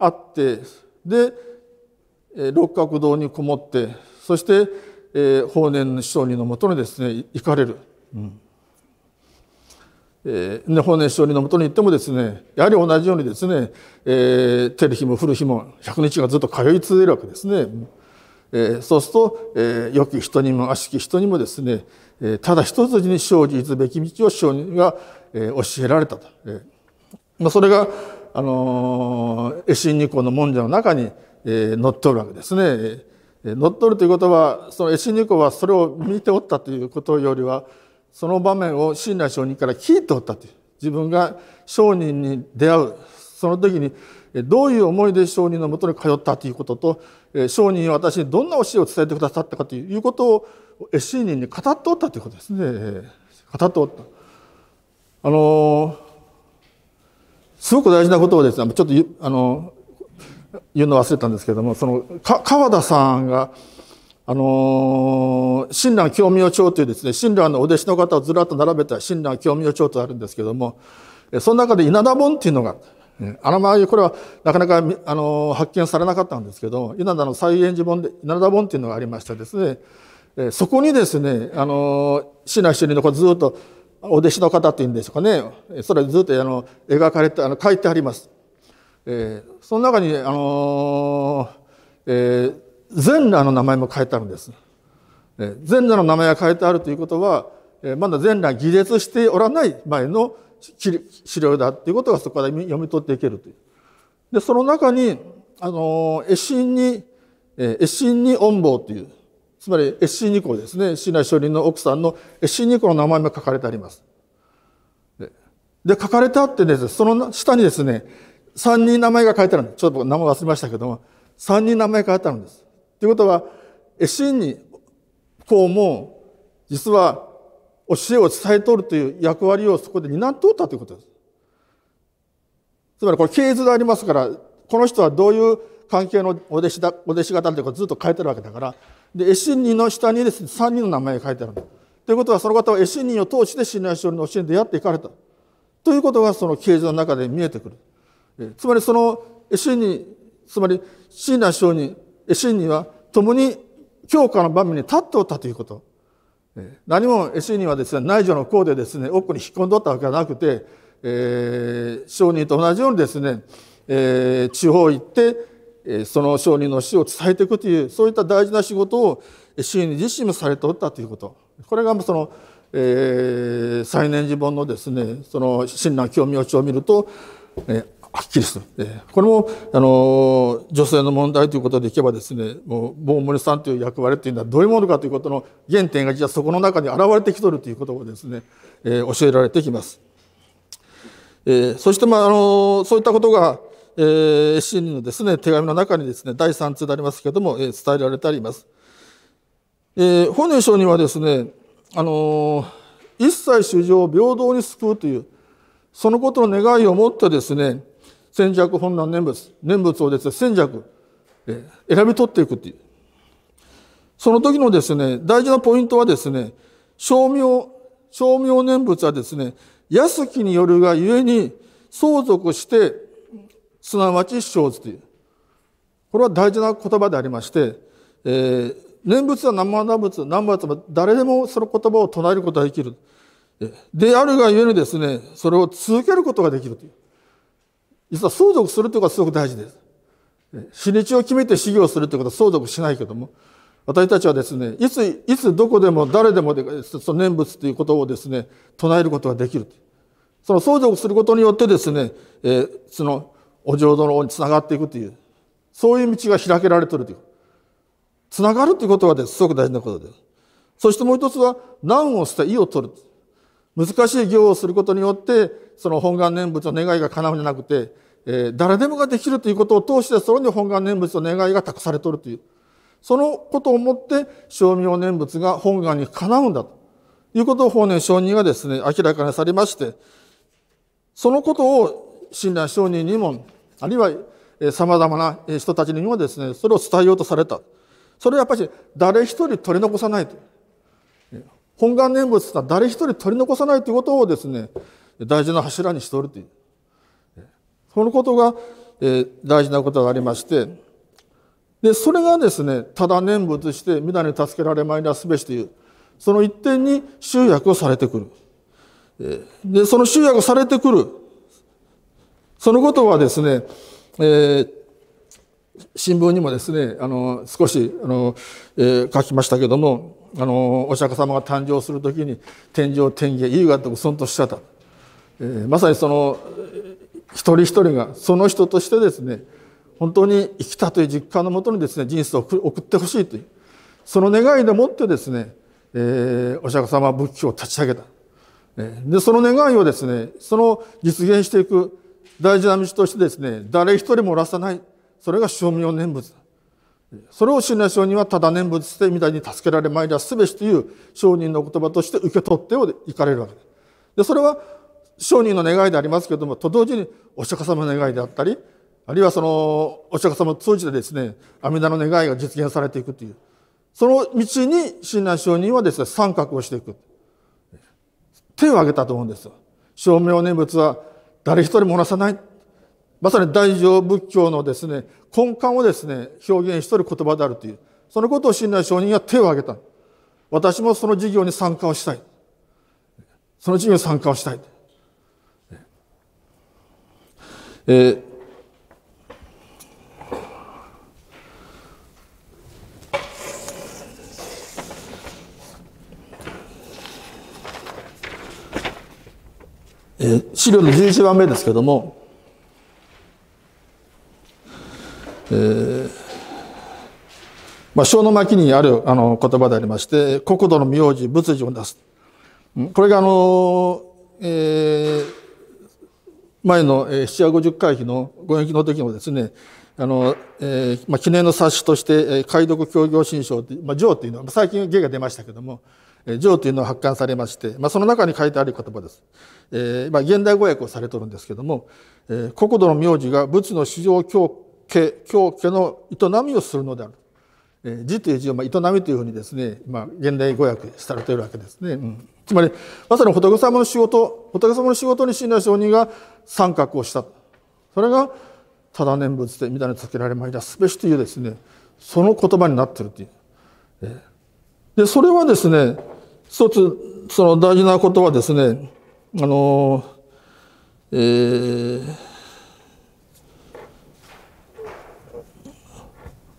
あってで六角堂にこもってそして法然商人のもとにですね行かれる。うんえー、法然上人のもとに行ってもですねやはり同じようにですね、えー、照る日も降る日も百日がずっと通い続けるわけですね、えー、そうすると、えー、良き人にも悪しき人にもですね、えー、ただ一筋に生じつべき道を商人が、教えられたと。まあ、それが、あの絵心二項の文書の中に、え乗っ取るわけですね。え乗っ取るということはその絵心二項はそれを見ておったということよりはその場面を親鸞上人から聞いておったという自分が商人に出会うその時にどういう思いで商人のもとに通ったということと、え商人は私にどんな教えを伝えてくださったかということを絵心人に語っておったということですね。語っておった。あのすごく大事なことをですねちょっとあの言うの忘れたんですけれどもその川田さんがあの親鸞味明帳というですね親鸞のお弟子の方をずらっと並べた親鸞味明帳とあるんですけどもその中で稲田本っていうのがあの周りこれはなかなかあの発見されなかったんですけど稲田の再演寺本で稲田本っていうのがありましてですねそこにですねあの親鸞周人のこずっとお弟子の方というんですかねそれずっとあの描かれてあの書いてあります。えー、その中に、あのーえー、全裸の名前も書いてあるんです。えー、全裸の名前が書いてあるということは、えー、まだ全裸が議決しておらない前の資料だということがそこから読み取っていけるという。でその中に、あのー、絵心に、えー、絵心に恩望というつまり SC ニコですね、市内少林の奥さんの SC ニコの名前も書かれてあります。で、で書かれてあってね、その下にですね、三人名前が書いてあるんです。ちょっと僕名前忘れましたけども、三人名前書いてあるんです。ということは、SC にこうも、実は教えを伝えとるという役割をそこで担っておったということです。つまりこれ系図でありますから、この人はどういう関係のお弟子だ、お弟子方というかずっと書いてるわけだから、でエシニの下にですね3人の名前が書いてあるということはその方はエシニを通して信頼勝の教えに出会っていかれたということがその形状の中で見えてくるつまりそのエシニつまり信頼勝人、エシニは共に教科の場面に立っておったということ何もエシニはですね内助の功でですね奥に引っ込んどったわけじゃなくて、えー、商人と同じようにですね、えー、地方行ってその商人の死を伝えていくというそういった大事な仕事を主人自身もされておったということこれがその、えー、最年次本のですねその親鸞清明帳を見ると、えーはっきりする。えこれも、あの、女性の問題ということでいけばですね、もう、ボ森さんという役割というのはどういうものかということの原点が、実はそこの中に現れてきとるということをですね、えー、教えられてきます。えー、そして、まあ、あの、そういったことが、えー、信のですね、手紙の中にですね、第3通でありますけれども、えー、伝えられてあります。えー、本年書にはですね、あのー、一切衆生を平等に救うという、そのことの願いを持ってですね、戦弱本乱念仏、念仏をですね、戦弱、えー、選び取っていくという。その時のですね、大事なポイントはですね、照明、照明念仏はですね、安きによるがゆえに相続してすなわち生ずという。これは大事な言葉でありまして、えー、念仏は生な仏、南無は誰でもその言葉を唱えることができる。であるがゆえにですね、それを続けることができるという。実は相続するということはすごく大事です。日にちを決めて修行するということは相続しないけども、私たちはですね、いつ、いつどこでも誰でもで、その念仏ということをですね、唱えることができる。その相続することによってですね、えー、そのお浄土の王につながっていくというそういう道が開けられてるというつながるということはですごく大事なことですそしてもう一つは難を捨て意を取る難しい行をすることによってその本願念仏の願いが叶うんじゃなくて、えー、誰でもができるということを通してそれに本願念仏の願いが託されとるというそのことをもって称名念仏が本願に叶うんだということを法然上人がですね明らかにされましてそのことを親鸞聖人にもあるいはさまざまな人たちにもですねそれを伝えようとされたそれはやっぱり誰一人取り残さないと本願念仏は誰一人取り残さないということをですね大事な柱にしておるというそのことが大事なことがありましてでそれがですねただ念仏して皆に助けられまいらすべしというその一点に集約をされてくるでその集約されてくるそのことはですね、えー、新聞にもですね、あの、少し、あの、えー、書きましたけども、あの、お釈迦様が誕生するときに、天上天下、優雅と尊としった。えー、まさにその、一人一人が、その人としてですね、本当に生きたという実感のもとにですね、人生を送ってほしいという、その願いでもってですね、えー、お釈迦様は仏教を立ち上げた。で、その願いをですね、その実現していく大事な道としてですね、誰一人漏らさない。それが正妙念仏。それを信頼承人はただ念仏してみたいに助けられまいりゃすべしという商人の言葉として受け取っていかれるわけです。で、それは商人の願いでありますけれども、と同時にお釈迦様の願いであったり、あるいはそのお釈迦様を通じてですね、阿弥陀の願いが実現されていくという。その道に親鸞上人はですね、参画をしていく。手を挙げたと思うんですよ。称名念仏は誰一人も漏らさない。まさに大乗仏教のですね、根幹をですね、表現しとる言葉であるという。そのことを信頼承認は手を挙げた。私もその事業に参加をしたい。その事業に参加をしたい。えー、え資料の11番目ですけども、えーまあ、小の巻にあるあの言葉でありまして国土の名字仏事を出すこれがあの、えー、前の七百五十回避のご延期の時のですねあの、えーまあ、記念の冊子として「解読協業新書」まあ、上というのは最近芸が出ましたけども上というのは発刊されまして、まあ、その中に書いてある言葉です。えー、まあ、現代語訳をされてるんですけども、えー、国土の名字が仏の市上教家、教家の営みをするのである。えー、字という字を、まあ、営みというふうにですね、まあ、現代語訳されているわけですね。うん、つまり、まさに仏様の仕事、仏様の仕事に信頼し人が参画をした。それが、ただ念仏で、みたいにつけられまいだすべしというですね、その言葉になっているという。えー、で、それはですね、一つ、その大事なことはですね、あの、えー、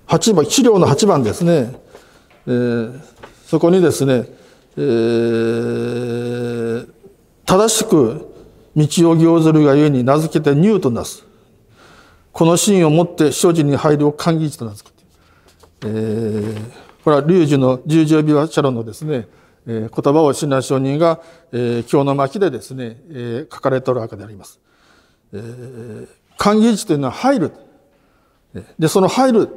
8番、資料の8番ですね、えー、そこにですね、えー、正しく道を行ずるがゆえに名付けてニューとなす。このシーンをもって所持に入るを歓義地と名付けて。えー、これは龍樹の十条琵琶社論のですね、え言葉を信頼承認がえ今日の巻でですねえ書かれておるわけであります。え漢議地というのは入る。で、その入る、ある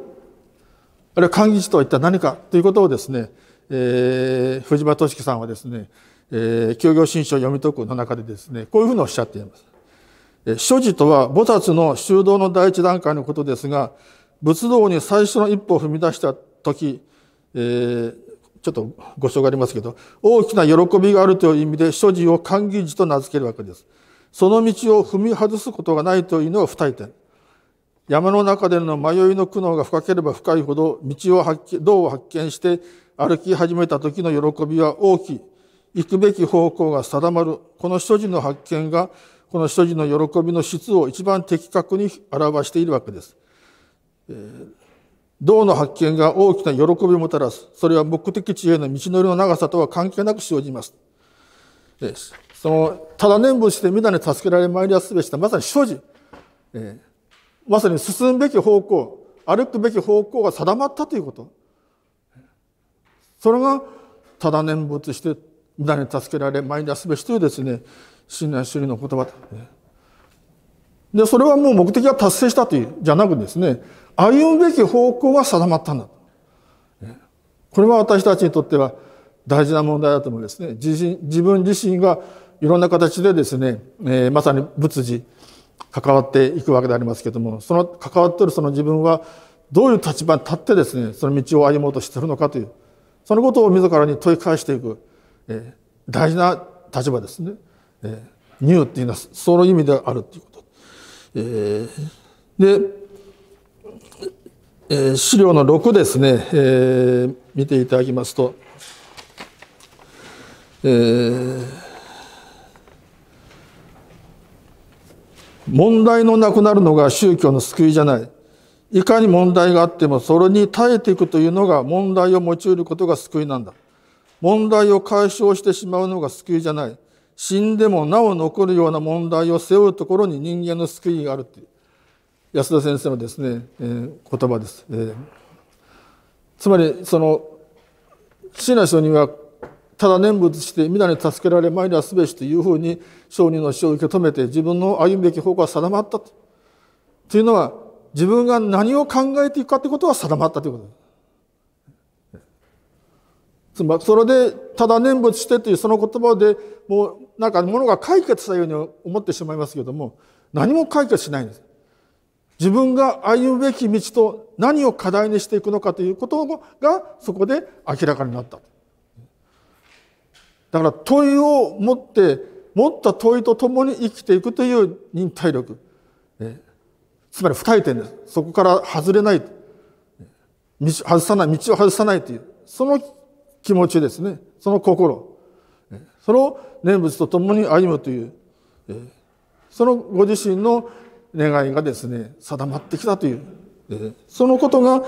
いは漢議地とは一体何かということをですね、えー、藤場俊樹さんはですね、えー、教行新書読み解くの中でですね、こういうふうにおっしゃっています。えー、所持とは菩薩の修道の第一段階のことですが、仏道に最初の一歩を踏み出した時、えー、ちょっとご紹介ありますけど、大きな喜びがあるという意味で、所持を歓迎時と名付けるわけです。その道を踏み外すことがないというのが不退点。山の中での迷いの苦悩が深ければ深いほど、道を発見、道を発見して歩き始めた時の喜びは大きい。行くべき方向が定まる。この所持の発見が、この所持の喜びの質を一番的確に表しているわけです。えー銅の発見が大きな喜びをもたらす。それは目的地への道のりの長さとは関係なく生じます。えその、ただ念仏して皆に助けられ参りやすべしたまさに所持。えー、まさに進むべき方向、歩くべき方向が定まったということ。それが、ただ念仏して皆に助けられ参りやすべしというですね、信頼主義の言葉で。で、それはもう目的が達成したという、じゃなくですね、歩むべき方向は定まったんだ。これは私たちにとっては大事な問題だと思うんですね。自分自身がいろんな形でですね、えー、まさに仏事、関わっていくわけでありますけども、その関わってるその自分はどういう立場に立ってですね、その道を歩もうとしてるのかという、そのことを自らに問い返していく、えー、大事な立場ですね。えー、ニューっていうのはその意味であるということ。えー、で、え資料の6ですね、えー、見ていただきますと、えー、問題のなくなるのが宗教の救いじゃない。いかに問題があってもそれに耐えていくというのが問題を用いることが救いなんだ。問題を解消してしまうのが救いじゃない。死んでもなお残るような問題を背負うところに人間の救いがあるっていう。安田先生のですね、えー、言葉です、えー、つまりその死な人にはただ念仏して皆に助けられ前にはすべしというふうに商人の死を受け止めて自分の歩むべき方向は定まったとというのは自分が何を考えていくかということは定まったということです。つまりそれでただ念仏してというその言葉でもうなんかものが解決したように思ってしまいますけれども何も解決しないんです。自分が歩むべき道と何を課題にしていくのかということがそこで明らかになった。だから問いを持って持った問いと共に生きていくという忍耐力。つまり不重転です。そこから外れない。道外さない、道を外さないという、その気持ちですね。その心。それを念仏と共に歩むという、そのご自身の願いがですね、定まってきたという、そのことが、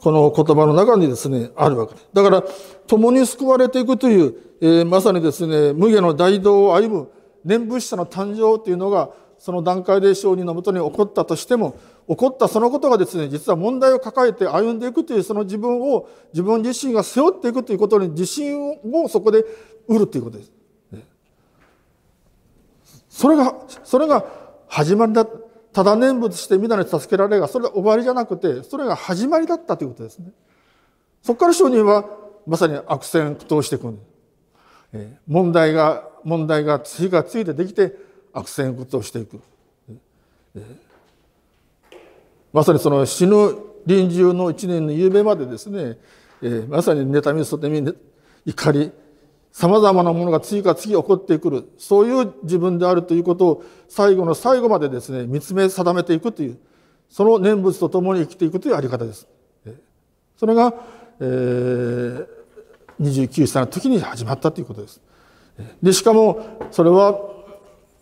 この言葉の中にですね、あるわけです。だから、共に救われていくという、えまさにですね、無下の大道を歩む念仏者の誕生というのが、その段階で承認のもとに起こったとしても、起こったそのことがですね、実は問題を抱えて歩んでいくという、その自分を、自分自身が背負っていくということに自信をそこで得るということです。それが、それが始まりだただ念仏して皆に助けられがそれで終わりじゃなくてそれが始まりだったということですね。そこから証人はまさに悪戦苦闘していくる。でえ問題が問題が次がついてできて悪戦苦闘していく。まさにその死ぬ臨終の一年の夢までですね、えー、まさに妬み、そみ、怒り、様々なものが次から次起こってくる。そういう自分であるということを最後の最後までですね、見つめ定めていくという、その念仏と共に生きていくというあり方です。それが、えー、29歳の時に始まったということです。で、しかも、それは、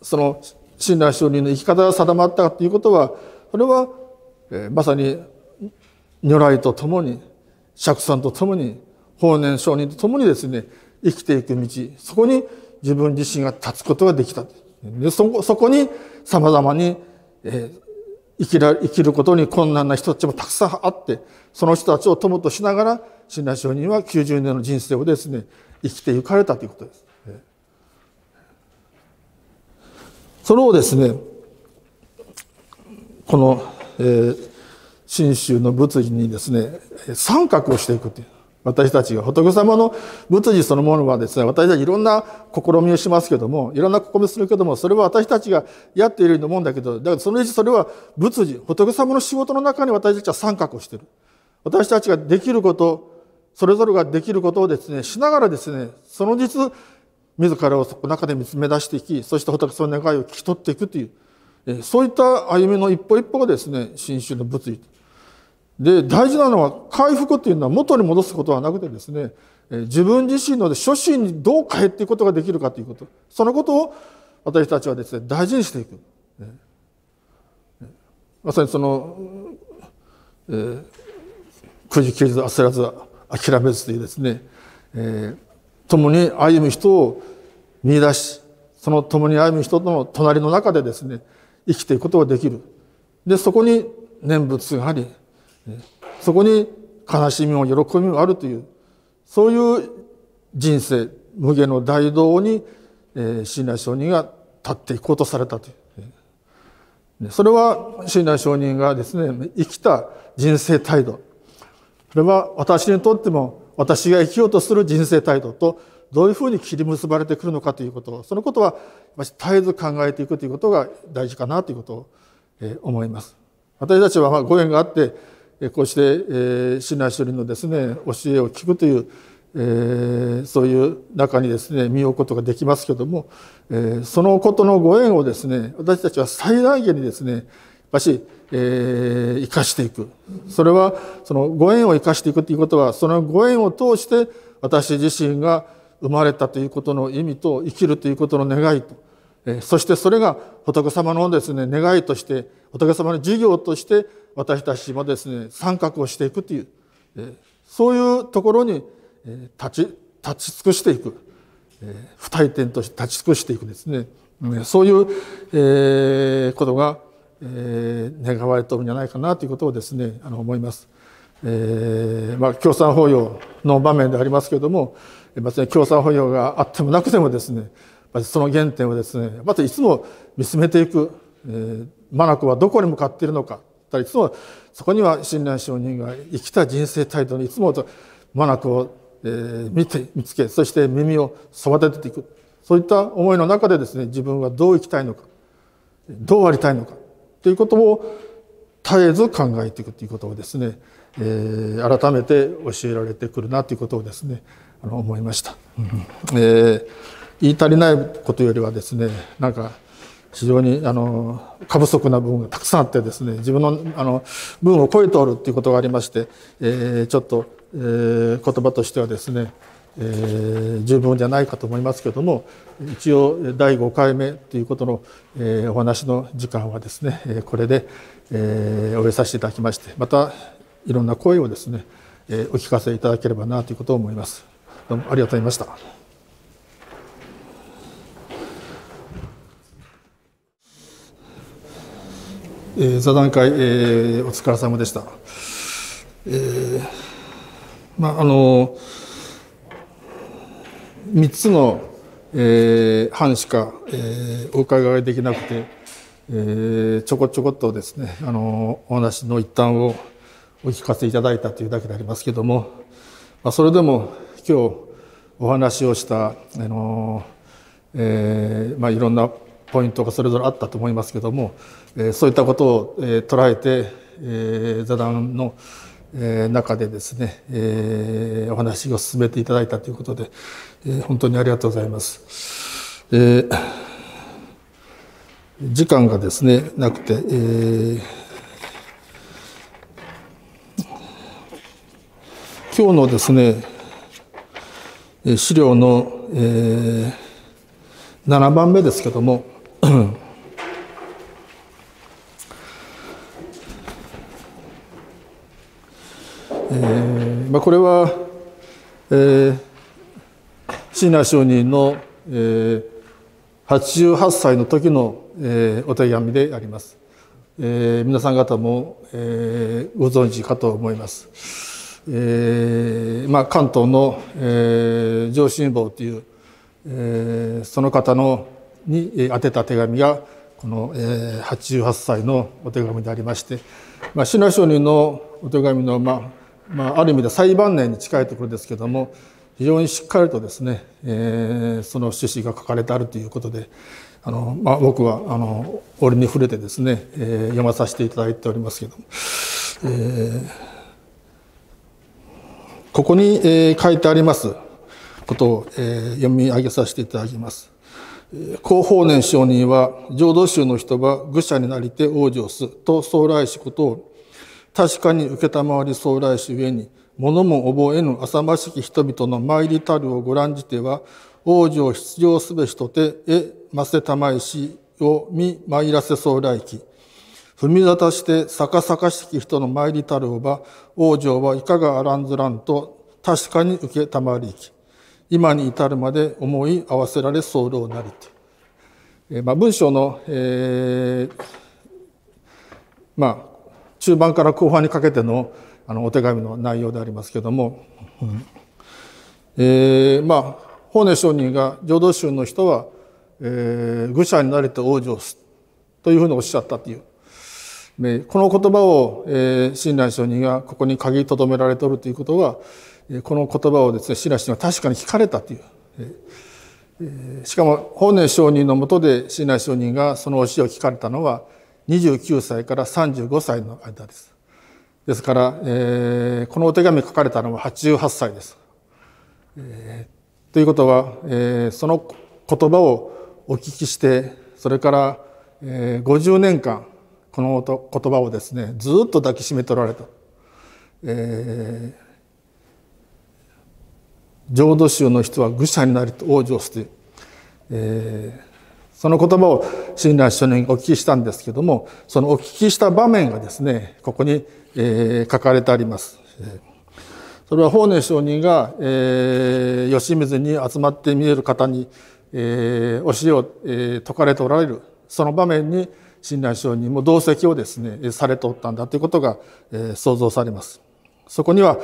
その、親鸞上人の生き方が定まったということは、それは、えー、まさに、如来と共に、釈さんと共に、法然上人と共にですね、生きていく道、そこに自分自身が立つことができた。でそこに様々に、えー、生きら生きることに困難な人たちもたくさんあって、その人たちを友としながら、信頼上人は90年の人生をですね、生きてゆかれたということです。それをですね、この、えー、信州の仏にですね、三角をしていくという。私たち仏様の仏事そのものはですね私たちいろんな試みをしますけどもいろんな試みするけどもそれは私たちがやっているように思うんだけどだからそのうちそれは仏事仏様の仕事の中に私たちは参画をしてる私たちができることそれぞれができることをですねしながらですねその実自らをその中で見つめ出していきそして仏様の願いを聞き取っていくというそういった歩みの一歩一歩がですね新種の物理で、大事なのは回復っていうのは元に戻すことはなくてですね、自分自身の初心にどう変えていくことができるかということ、そのことを私たちはですね、大事にしていく。まさにその、えー、くじけず焦らず諦めずというですね、えー、共に歩む人を見出し、その共に歩む人との隣の中でですね、生きていくことができる。で、そこに念仏があり、そこに悲しみも喜びもあるというそういう人生無限の大道に信頼上人が立っていこうとされたという。それは信頼上人がですね生きた人生態度それは私にとっても私が生きようとする人生態度とどういうふうに切り結ばれてくるのかということそのことは絶えず考えていくということが大事かなということを思います。私たちはご縁があってこうして、えー、死な一人のですね教えを聞くという、えー、そういう中にですね身を置くことができますけども、えー、そのことのご縁をですね私たちは最大限にですねやし、えー、生かしていくそれはそのご縁を生かしていくということはそのご縁を通して私自身が生まれたということの意味と生きるということの願いと、えー、そしてそれが仏様のですね願いとして仏様の事業として私たちもですね参画をしていくという、えそういうところに、え立ち立ち尽くしていく、え不退転として立ち尽くしていくですね、うそういう、えことが、え願われてるんじゃないかなということをですねあの思います。えまあ、共産法要の場面でありますけれども、別に、共産法要があってもなくてもですね、その原点をですね、またいつも見つめていく、えマナコはどこに向かっているのかいつもそこには親鸞上人が生きた人生態度にいつもマナコを、え見て見つけそして耳を育てていくそういった思いの中でですね自分はどう生きたいのかどうありたいのかということを絶えず考えていくということをですね、えー、改めて教えられてくるなということをですねあの思いました。えー、言い足りないことよりはですねなんか非常にあの過不足な部分がたくさんあってですね自分のあの分を超えておるっていうことがありまして、えー、ちょっと、えー、言葉としてはですね、えー、十分じゃないかと思いますけども一応第5回目ということの、えー、お話の時間はですねこれで、えー、終えさせていただきましてまたいろんな声をですね、えー、お聞かせいただければなということを思います。どうもありがとうございました。えー、座談会、えー、お疲れ様でした。えー、まああの三つの、えー、班しか、えー、お伺いできなくて、えー、ちょこちょこっとですねあのお話の一端をお聞かせいただいたというだけでありますけども、まあ、それでも今日お話をした、あのえーまあ、いろんなポイントがそれぞれあったと思いますけども、えそういったことを、え捉えて、え座談の、え中でですね、えお話を進めていただいたということで、え本当にありがとうございます。え時間がですねなくて、えー、今日のですね資料の、えー、7番目ですけども、えーまあ、これは、えー、椎名上人の、えー、88歳の時の、えー、お手紙であります。えー、皆さん方も、えー、ご存知かと思います。えーまあ、関東の、えー、上信坊という、えー、その方のに宛てた手紙がこの88歳のお手紙でありまして、まあ、信頼承認のお手紙の、まあまあ、ある意味で最晩年に近いところですけども非常にしっかりとですね、えー、その趣旨が書かれてあるということであの、まあ、僕はあの折に触れてですね、えー、読まさせていただいておりますけども、えー、ここに、えー、書いてありますことを、えー、読み上げさせていただきます。広報年承人は浄土宗の人は愚者になりて往生すと総来しことを確かに承り総来し上に物も覚えぬ浅ましき人々の参りたるをご覧じては往生出場すべしとてえませたまいしを見参らせ総来期踏み沙汰して逆々しき人の参りたるをば往生はいかがあらんずらんと確かに承りき今に至るまで思い合わせられ候なりて、まあ、文章の、えーまあ、中盤から後半にかけてのあのお手紙の内容でありますけども、うん、えー、まあ法然上人が浄土宗の人は、えー、愚者になれて往生すというふうにおっしゃったという。この言葉を、え親鸞上人がここに鍵りどめられておるということは、この言葉をですねシラシは確かに聞かれたという。しかも法然上人のもとで信頼上人がその教えを聞かれたのは29歳から35歳の間です。ですから、えこのお手紙書かれたのは88歳です。えということは、えその言葉をお聞きしてそれから、え50年間この言葉をですねずっと抱きしめとられた。えー浄土宗の人は愚者になりと往生して、えー、その言葉を親鸞聖人お聞きしたんですけどもそのお聞きした場面がですねここに、えー、書かれてあります。それは法然上人が、えー、吉水に集まって見える方に、えー、教えを、えー、説かれておられるその場面に親鸞上人も同席をですねされておったんだということが、えー、想像されます。そこには、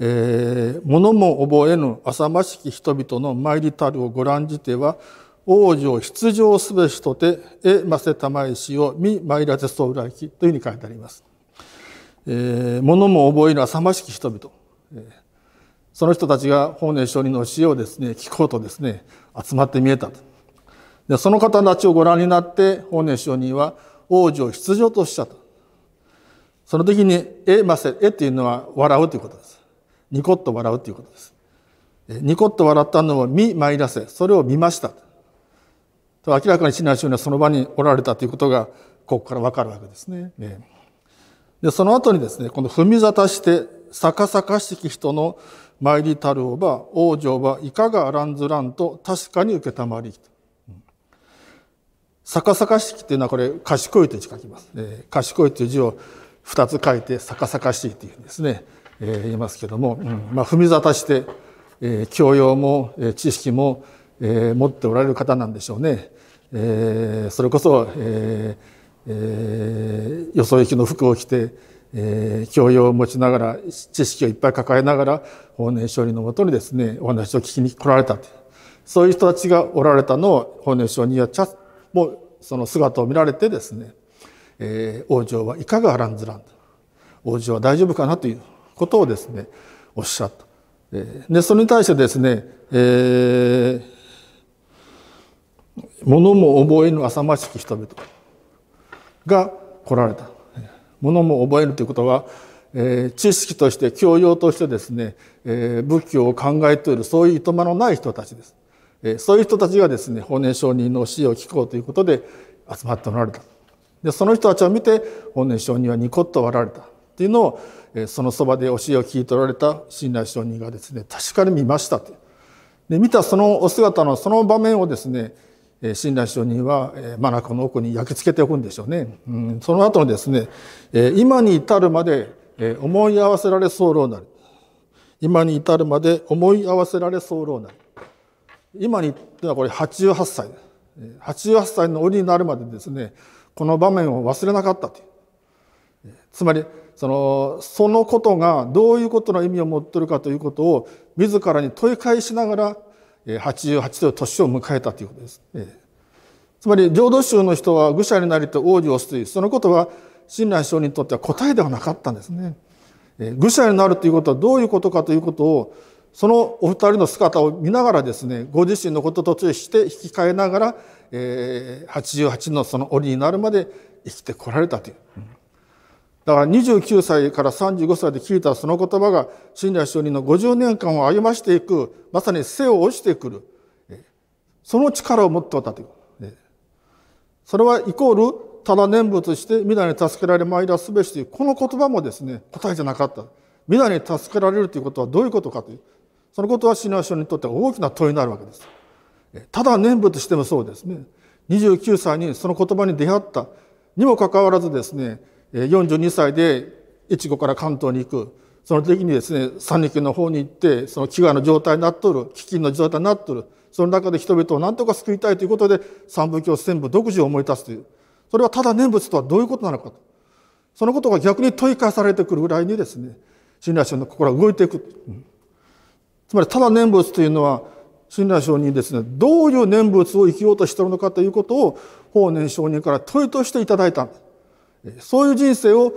えー、物も覚えぬ浅ましき人々の参りたるをご覧じては、王女を出場すべしとて、え、ませたまえしを、み、まいらぜそうらいき、というふうに書いてあります。えー、物も覚えぬ浅ましき人々。えー、その人たちが法然上人の教えをですね、聞こうとですね、集まって見えたと。で、その方たちをご覧になって、法然上人は王女を出場としたと。その時に、え、ませ、えっていうのは笑うということです。ニコッと笑うということです。ニコッと笑ったのを見参らせ、それを見ました。と明らかにし内主任はその場におられたということが、ここからわかるわけですね。で、その後にですね、この踏み沙汰して、逆さかしき人の参りたるおば、王女はいかがあらんずらんと確かに受けたまりと。逆さかしきっていうのはこれ、賢いという字書きます。えー、賢いという字を2つ書いて、逆さかしいというんですね。え言いますけども、うんまあ、踏み沙汰して、え教養も、え知識も、え持っておられる方なんでしょうね。えそれこそ、ええよそ行きの服を着て、えー、教養を持ちながら知識をいっぱい抱えながら法然上人のもとにですねお話を聞きに来られたとそういう人たちがおられたのを法然上人ちゃ、もう、その姿を見られてですね、えー、王女はいかがあらんずらん王女は大丈夫かなということをですねおっしゃった。でそれに対してですね、えー、物も覚えぬ浅ましき人々が来られた。物も覚えるということは、えー、知識として教養としてですね、えー、仏教を考えているそういういとまのない人たちです。えー、そういう人たちがですね法然上人の教えを聞こうということで集まっておられた。でその人たちを見て法然上人はニコッと笑われた。っていうのを、そのそばで教えを聞い取られた信頼承人がですね確かに見ましたと。で見たそのお姿のその場面をですね信頼承人はマナコの奥に焼き付けておくんでしょうね。うん、その後のですね今に至るまで思い合わせられ候なる。今に至るまで思い合わせられ候なる。今にではこれ88歳88歳の折になるまでですねこの場面を忘れなかったというつまりそのそのことがどういうことの意味を持ってるかということを自らに問い返しながら88という年を迎えたということです。つまり浄土宗の人は愚者になりて王子を推移そのことは親鸞聖人にとっては答えではなかったんですね。愚者になるということはどういうことかということをそのお二人の姿を見ながらですねご自身のことと注意して引き換えながら、88のその折になるまで生きてこられたという。だから29歳から35歳で聞いたその言葉が信頼主認の50年間を歩ましていくまさに背を落ちてくるその力を持っておったというそれはイコールただ念仏して皆に助けられまいらすべしというこの言葉もですね答えじゃなかった皆に助けられるということはどういうことかというそのことは信頼主認にとっては大きな問いになるわけですただ念仏してもそうですね29歳にその言葉に出会ったにもかかわらずですね42歳で越後から関東に行くその時にですね三陸の方に行ってその飢餓の状態になっとる飢饉の状態になっとるその中で人々を何とか救いたいということで三部教専部独自を思い出すというそれはただ念仏とはどういうことなのかとそのことが逆に問い返されてくるぐらいにですね親鸞聖の心は動いていく、うん、つまりただ念仏というのは親鸞聖人ですねどういう念仏を生きようとしているのかということを法然上人から問いとしていただいたんです。そういう人生を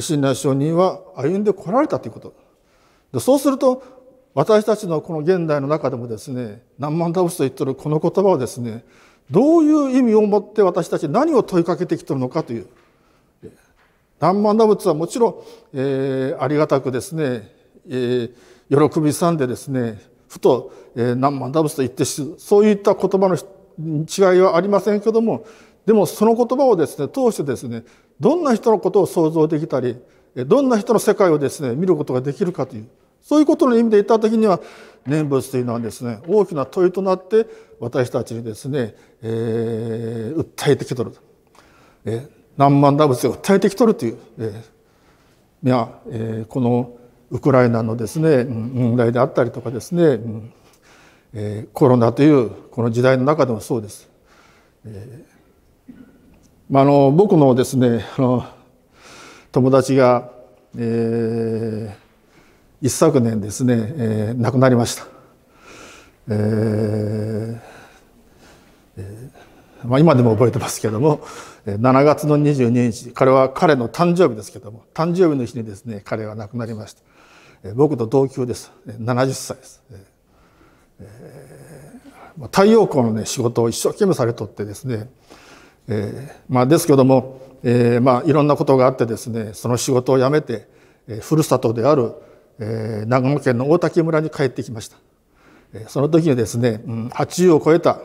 信頼承認は歩んでこられたということでそうすると私たちのこの現代の中でもですね何万陀仏と言ってるこの言葉はですねどういう意味を持って私たち何を問いかけてきてるのかという南蛮打仏はもちろん、えー、ありがたくですね、えー、喜びさんでですねふと、えー、南蛮打仏と言ってそういった言葉の違いはありませんけどもでもその言葉をですね通してですねどんな人のことを想像できたりどんな人の世界をですね見ることができるかというそういうことの意味で言った時には念仏というのはですね大きな問いとなって私たちにですね、えー、訴えてきとる、えー、何万打仏を訴えてきとるという、えー、いや、えー、このウクライナのですね問題であったりとかですね、えー、コロナというこの時代の中でもそうです。えーまあ、あの僕のですねあの友達が、えー、一昨年ですね、えー、亡くなりました、えーえーまあ、今でも覚えてますけども7月の22日彼は彼の誕生日ですけども誕生日の日にですね彼は亡くなりました僕と同級です70歳です、えー、太陽光のね仕事を一生懸命されとってですねえー、まあ、ですけども、えー、まあ、いろんなことがあってですねその仕事を辞めて、えー、ふるさとである、えー、長野県の大滝村に帰ってきました、えー、その時にですね、うん、80を超えた、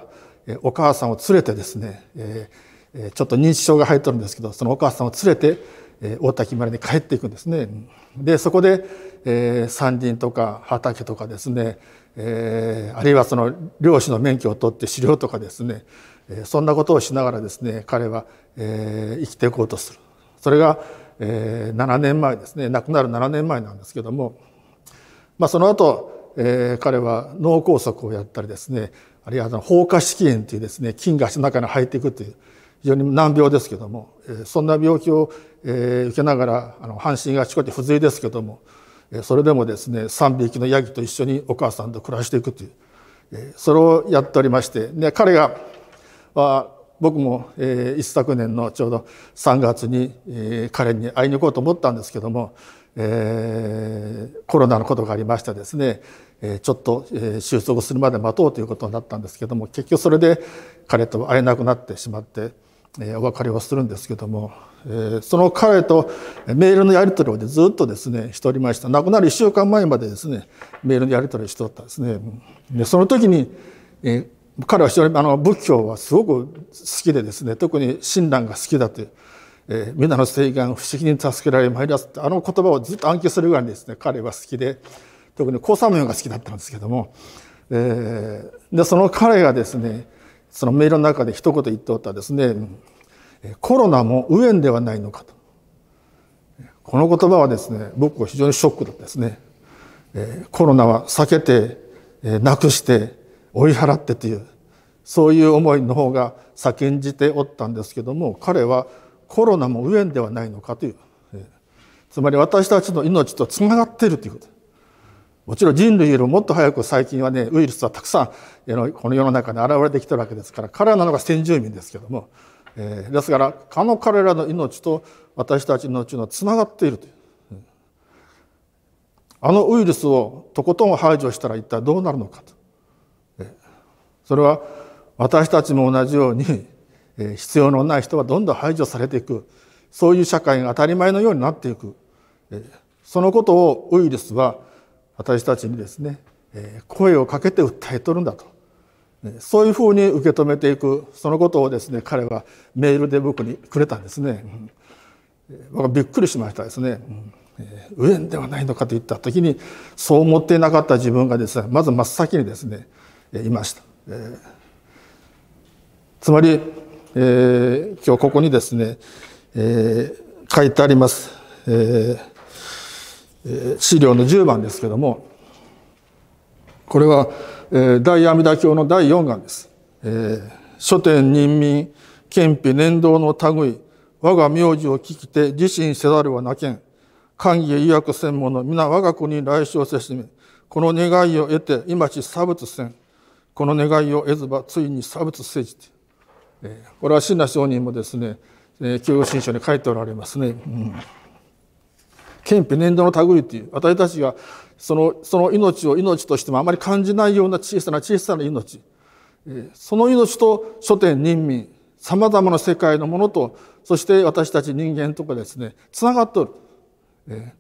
えー、お母さんを連れてですね、えー、ちょっと認知症が入ってるんですけどそのお母さんを連れて、えー、大滝村に帰っていくんですねでそこで、えー、山林とか畑とかですね、えー、あるいはその漁師の免許を取って狩猟とかですねそんなことをしながらですね彼は生きていこうとするそれが7年前ですね亡くなる7年前なんですけども、まあ、その後彼は脳梗塞をやったりですねあるいは放火式炎というですね菌が中に入っていくという非常に難病ですけどもそんな病気を受けながら半身があちこち不随ですけどもそれでもですね3匹のヤギと一緒にお母さんと暮らしていくというそれをやっておりましてで彼がは僕も、えー、一昨年のちょうど3月に、えー、彼に会いに行こうと思ったんですけども、えー、コロナのことがありましてですね、えー、ちょっと、えー、収束するまで待とうということになったんですけども結局それで彼と会えなくなってしまって、えー、お別れをするんですけども、えー、その彼とメールのやり取りをずっとですねしておりました亡くなる1週間前までですねメールのやり取りをしておったんですね。でその時に、えー彼は非常にあの仏教はすごく好きでですね特に親鸞が好きだという、えー「皆の誓願不思議に助けられまいります」ってあの言葉をずっと暗記するぐらいにですね彼は好きで特に高三明が好きだったんですけども、えー、でその彼がですねそのメールの中で一言言っておったですね「コロナも右縁ではないのか」と。この言葉はですね僕は非常にショックだったですね。えー、コロナは避けて、えー、なくして追い払ってというそういう思いの方が先んじておったんですけども彼はコロナもエ縁ではないのかというつまり私たちの命とつながっているということもちろん人類よりももっと早く最近はねウイルスはたくさんこの世の中に現れてきてるわけですから彼らなのが先住民ですけども、えー、ですからあの彼らの命と私たちの命のつながっているという。あのウイルスをとことん排除したら一体どうなるのかとそれは私たちも同じように 必要のない人はどんどん排除されていくそういう社会が当たり前のようになっていくそのことをウイルスは私たちにですね声をかけて訴えとるんだとそういうふうに受け止めていくそのことをですね彼はメールで僕にくれたんですね。僕はびっくりしましたですね。エンではないのかと言った時にそう思っていなかった自分がですねまず真っ先にですねいました。えつまり、え今日ここにですね、え書いてあります、え資料の10番ですけどもこれは、え大阿弥陀の第4巻です。え書店任民憲兵年度の類我が名字を聞きて自身せざるはなけん官儀医薬専門の皆我が国に来所せしめこの願いを得て今ち差別せんこの願いを得ずばついに差別せじ」これは信羅上人もですね旧養新書に書いておられますね。うん憲兵年度の類という私たちがそのその命を命としてもあまり感じないような小さな小さな命その命と書店人民さまざまな世界のものとそして私たち人間とかですねつながっとる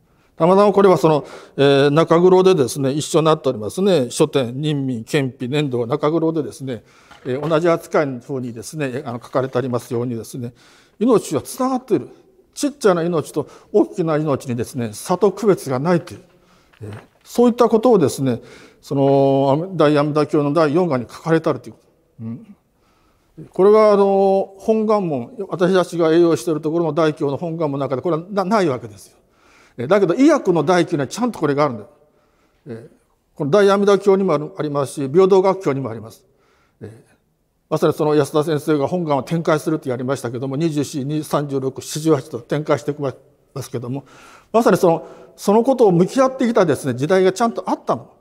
たまたまこれはその、えー、中黒でですね一緒になっておりますね書店人民憲費年度中黒でですね、えー、同じ扱いのふうにですねあの書かれてありますようにですね命はつながっているちっちゃな命と大きな命にですね差と区別がないという、えー、そういったことをですねその大阿弥陀経の第4話に書かれたるということ。うんこれはあの本願門私たちが栄養しているところの大教の本願門の中でこれはないわけですよ。だけど医薬の第一にはちゃんとこれがあるんだよ。この大阿弥陀経にもありますし平等学教にもあります。まさにその安田先生が本願を展開するってやりましたけども2 4 3 6 4 8と展開してきますけどもまさにそのそのことを向き合ってきたですね時代がちゃんとあったの。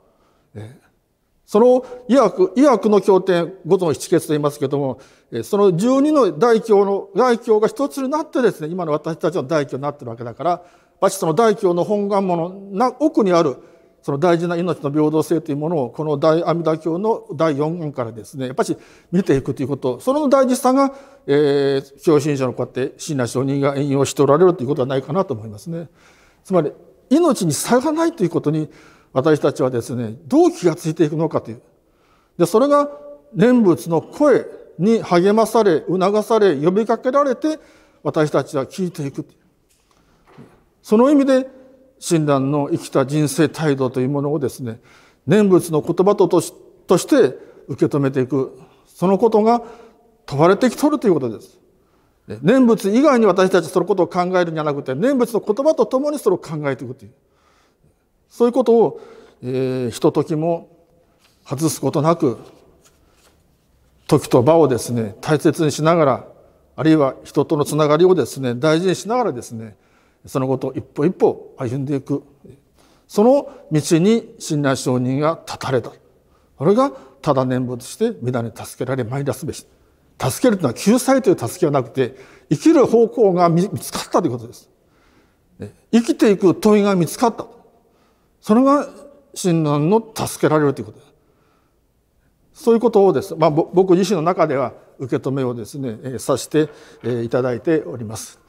その医薬、医薬の経典、ご存七欠と言いますけども、その12の大教の、外教が一つになってですね、今の私たちの大教になってるわけだから、バチスの大教の本願もの奥にあるその大事な命の平等性というものをこの大阿弥陀経の第4言からですねやっぱし見ていくということその大事さが、えー、教信者のこうやって親鸞上人が引用しておられるということはないかなと思いますね。つまり命に差がないということに私たちはですねどう気がついていくのかというでそれが念仏の声に励まされ促され呼びかけられて私たちは聞いていく。その意味で親鸞の生きた人生態度というものをですね念仏の言葉ととして受け止めていくそのことが問われてきとるということです。念仏以外に私たちそのことを考えるんじゃなくて念仏の言葉とともにそれを考えていくというそういうことを、えー、ひとときも外すことなく時と場をですね大切にしながらあるいは人とのつながりをですね大事にしながらですねそのことを一歩一歩歩んでいくその道に信頼承人が立たれたそれがただ念仏して皆に助けられ参り出すべし助けるというのは救済という助けはなくて生きる方向が見つかったということです生きていく問いが見つかったそれが親鸞の助けられるということですそういうことをです、まあ、僕自身の中では受け止めをですね、えさせて、えいただいております。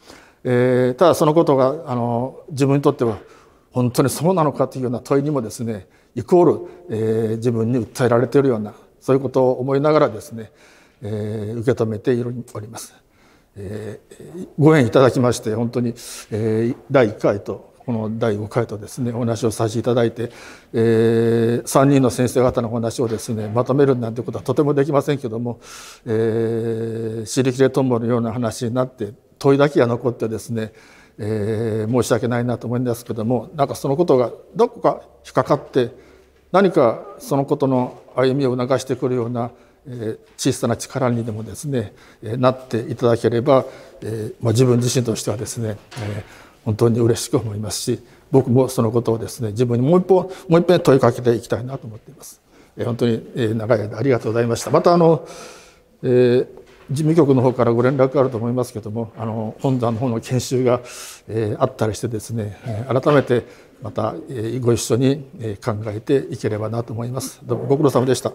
えー、ただそのことがあの自分にとっては本当にそうなのかというような問いにもですねイコール、えー、自分に訴えられているようなそういうことを思いながらですね、えー、受け止めております。えー、ご縁いただきまして本当に、えー、第1回とこの第5回とですねお話をさせていただいて、えー、3人の先生方のお話をですねまとめるなんてことはとてもできませんけども、えー、知りきれとんぼのような話になって問いだけが残ってですね、えー、申し訳ないなと思うんですけどもなんかそのことがどこか引っかかって何かそのことの歩みを促してくるような、え小さな力にでもですね、えなっていただければ、えーまあ、自分自身としてはですね、えー、本当に嬉しく思いますし僕もそのことをですね自分にもう一本もう一遍問いかけていきたいなと思っています。えー、本当に長い間ありがとうございました。またあの、えー事務局の方からご連絡があると思いますけどもあの本山の方の研修が、えー、あったりしてですね改めてまた、えー、ご一緒に考えていければなと思います。どうもご苦労様でした。